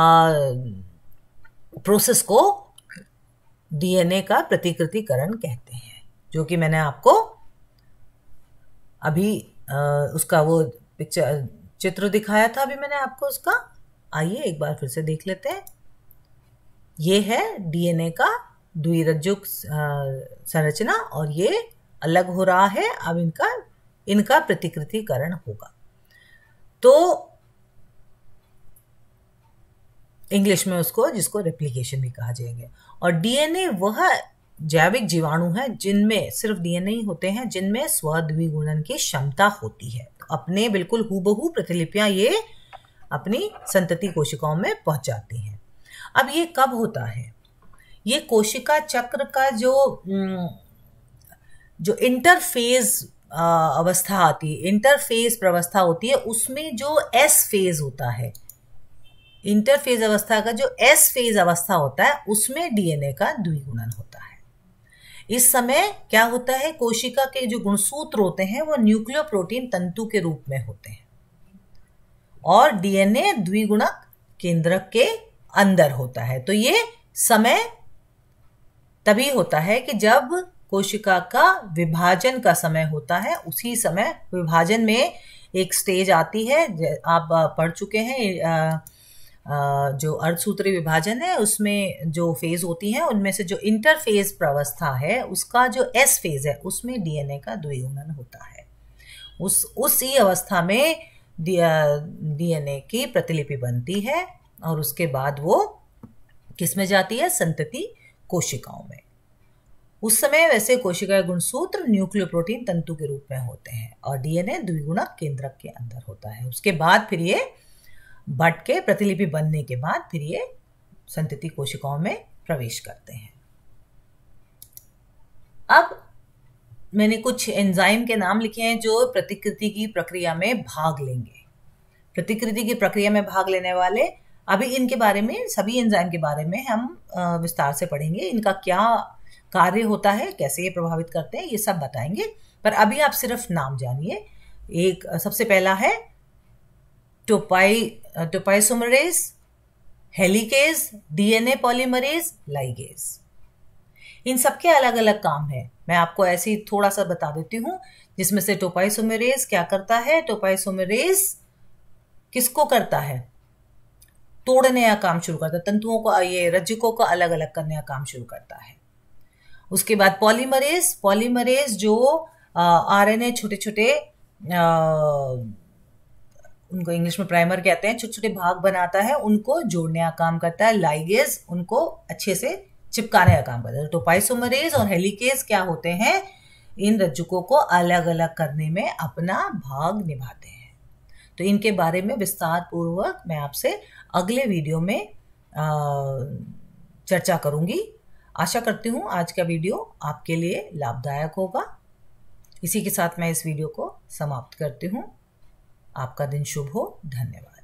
प्रोसेस को डीएनए का प्रतिकृतिकरण कहते हैं जो कि मैंने आपको अभी आ, उसका वो पिक्चर चित्र दिखाया था अभी मैंने आपको उसका आइए एक बार फिर से देख लेते हैं ये है डीएनए का द्विरज्जुक संरचना और ये अलग हो रहा है अब इनका इनका प्रतिकृतिकरण होगा तो इंग्लिश में उसको जिसको रेप्लीकेशन भी कहा जाएंगे और डीएनए वह जैविक जीवाणु है जिनमें सिर्फ डीएनए ही होते हैं जिनमें स्वद्विगुणन की क्षमता होती है तो अपने बिल्कुल हूबहू प्रतिलिपियां ये अपनी संतति कोशिकाओं में पहुंचाती हैं अब ये कब होता है ये कोशिका चक्र का जो जो इंटरफेज अवस्था आती है इंटरफेज प्रवस्था होती है उसमें जो एस फेज होता है इंटरफेज अवस्था का जो एस फेज अवस्था होता है उसमें डीएनए का द्विगुणन होता है इस समय क्या होता है कोशिका के जो गुणसूत्र होते हैं वो न्यूक्लियो प्रोटीन तंतु के रूप में होते हैं और डीएनए द्विगुणक केंद्रक के अंदर होता है तो ये समय तभी होता है कि जब कोशिका का विभाजन का समय होता है उसी समय विभाजन में एक स्टेज आती है आप पढ़ चुके हैं जो अर्धसूत्री विभाजन है उसमें जो फेज होती है उनमें से जो इंटरफेज प्रवस्था है उसका जो एस फेज है उसमें डीएनए का द्विगुणन होता है उस उसी अवस्था में डीएनए की प्रतिलिपि बनती है और उसके बाद वो किस में जाती है संतति कोशिकाओं में उस समय वैसे कोशिका गुणसूत्र न्यूक्लियो प्रोटीन तंतु के रूप में होते हैं और डीएनए द्विगुणक केंद्रक के अंदर होता है उसके बाद फिर ये बट के प्रतिलिपि बनने के बाद फिर ये संतति कोशिकाओं में प्रवेश करते हैं अब मैंने कुछ एंजाइम के नाम लिखे हैं जो प्रतिकृति की प्रक्रिया में भाग लेंगे प्रतिकृति की प्रक्रिया में भाग लेने वाले अभी इनके बारे में सभी एंजाइम के बारे में हम विस्तार से पढ़ेंगे इनका क्या कार्य होता है कैसे ये प्रभावित करते हैं ये सब बताएंगे पर अभी आप सिर्फ नाम जानिए एक सबसे पहला है topoisomerase helicase DNA polymerase ligase इन सबके अलग अलग काम है मैं आपको ऐसे ही थोड़ा सा बता देती हूं जिसमें से सुमरेज क्या करता है सुमरेज किसको करता है तोड़ने का काम शुरू करता है तंतुओं को ये रज्जुकों को अलग अलग करने का काम शुरू करता है उसके बाद पॉलीमरेज पॉलीमरेज जो आरएनए छोटे छोटे उनको इंग्लिश में प्राइमर कहते हैं छोटे छोटे भाग बनाता है उनको जोड़ने का काम करता है लाइगेज उनको अच्छे से चिपकाने का काम करता है टोपाइसोमरेज तो और हेलिकेज क्या होते हैं इन रज्जुकों को अलग अलग करने में अपना भाग निभाते हैं तो इनके बारे में विस्तार पूर्वक मैं आपसे अगले वीडियो में चर्चा करूंगी आशा करती हूँ आज का वीडियो आपके लिए लाभदायक होगा इसी के साथ मैं इस वीडियो को समाप्त करती हूँ आपका दिन शुभ हो धन्यवाद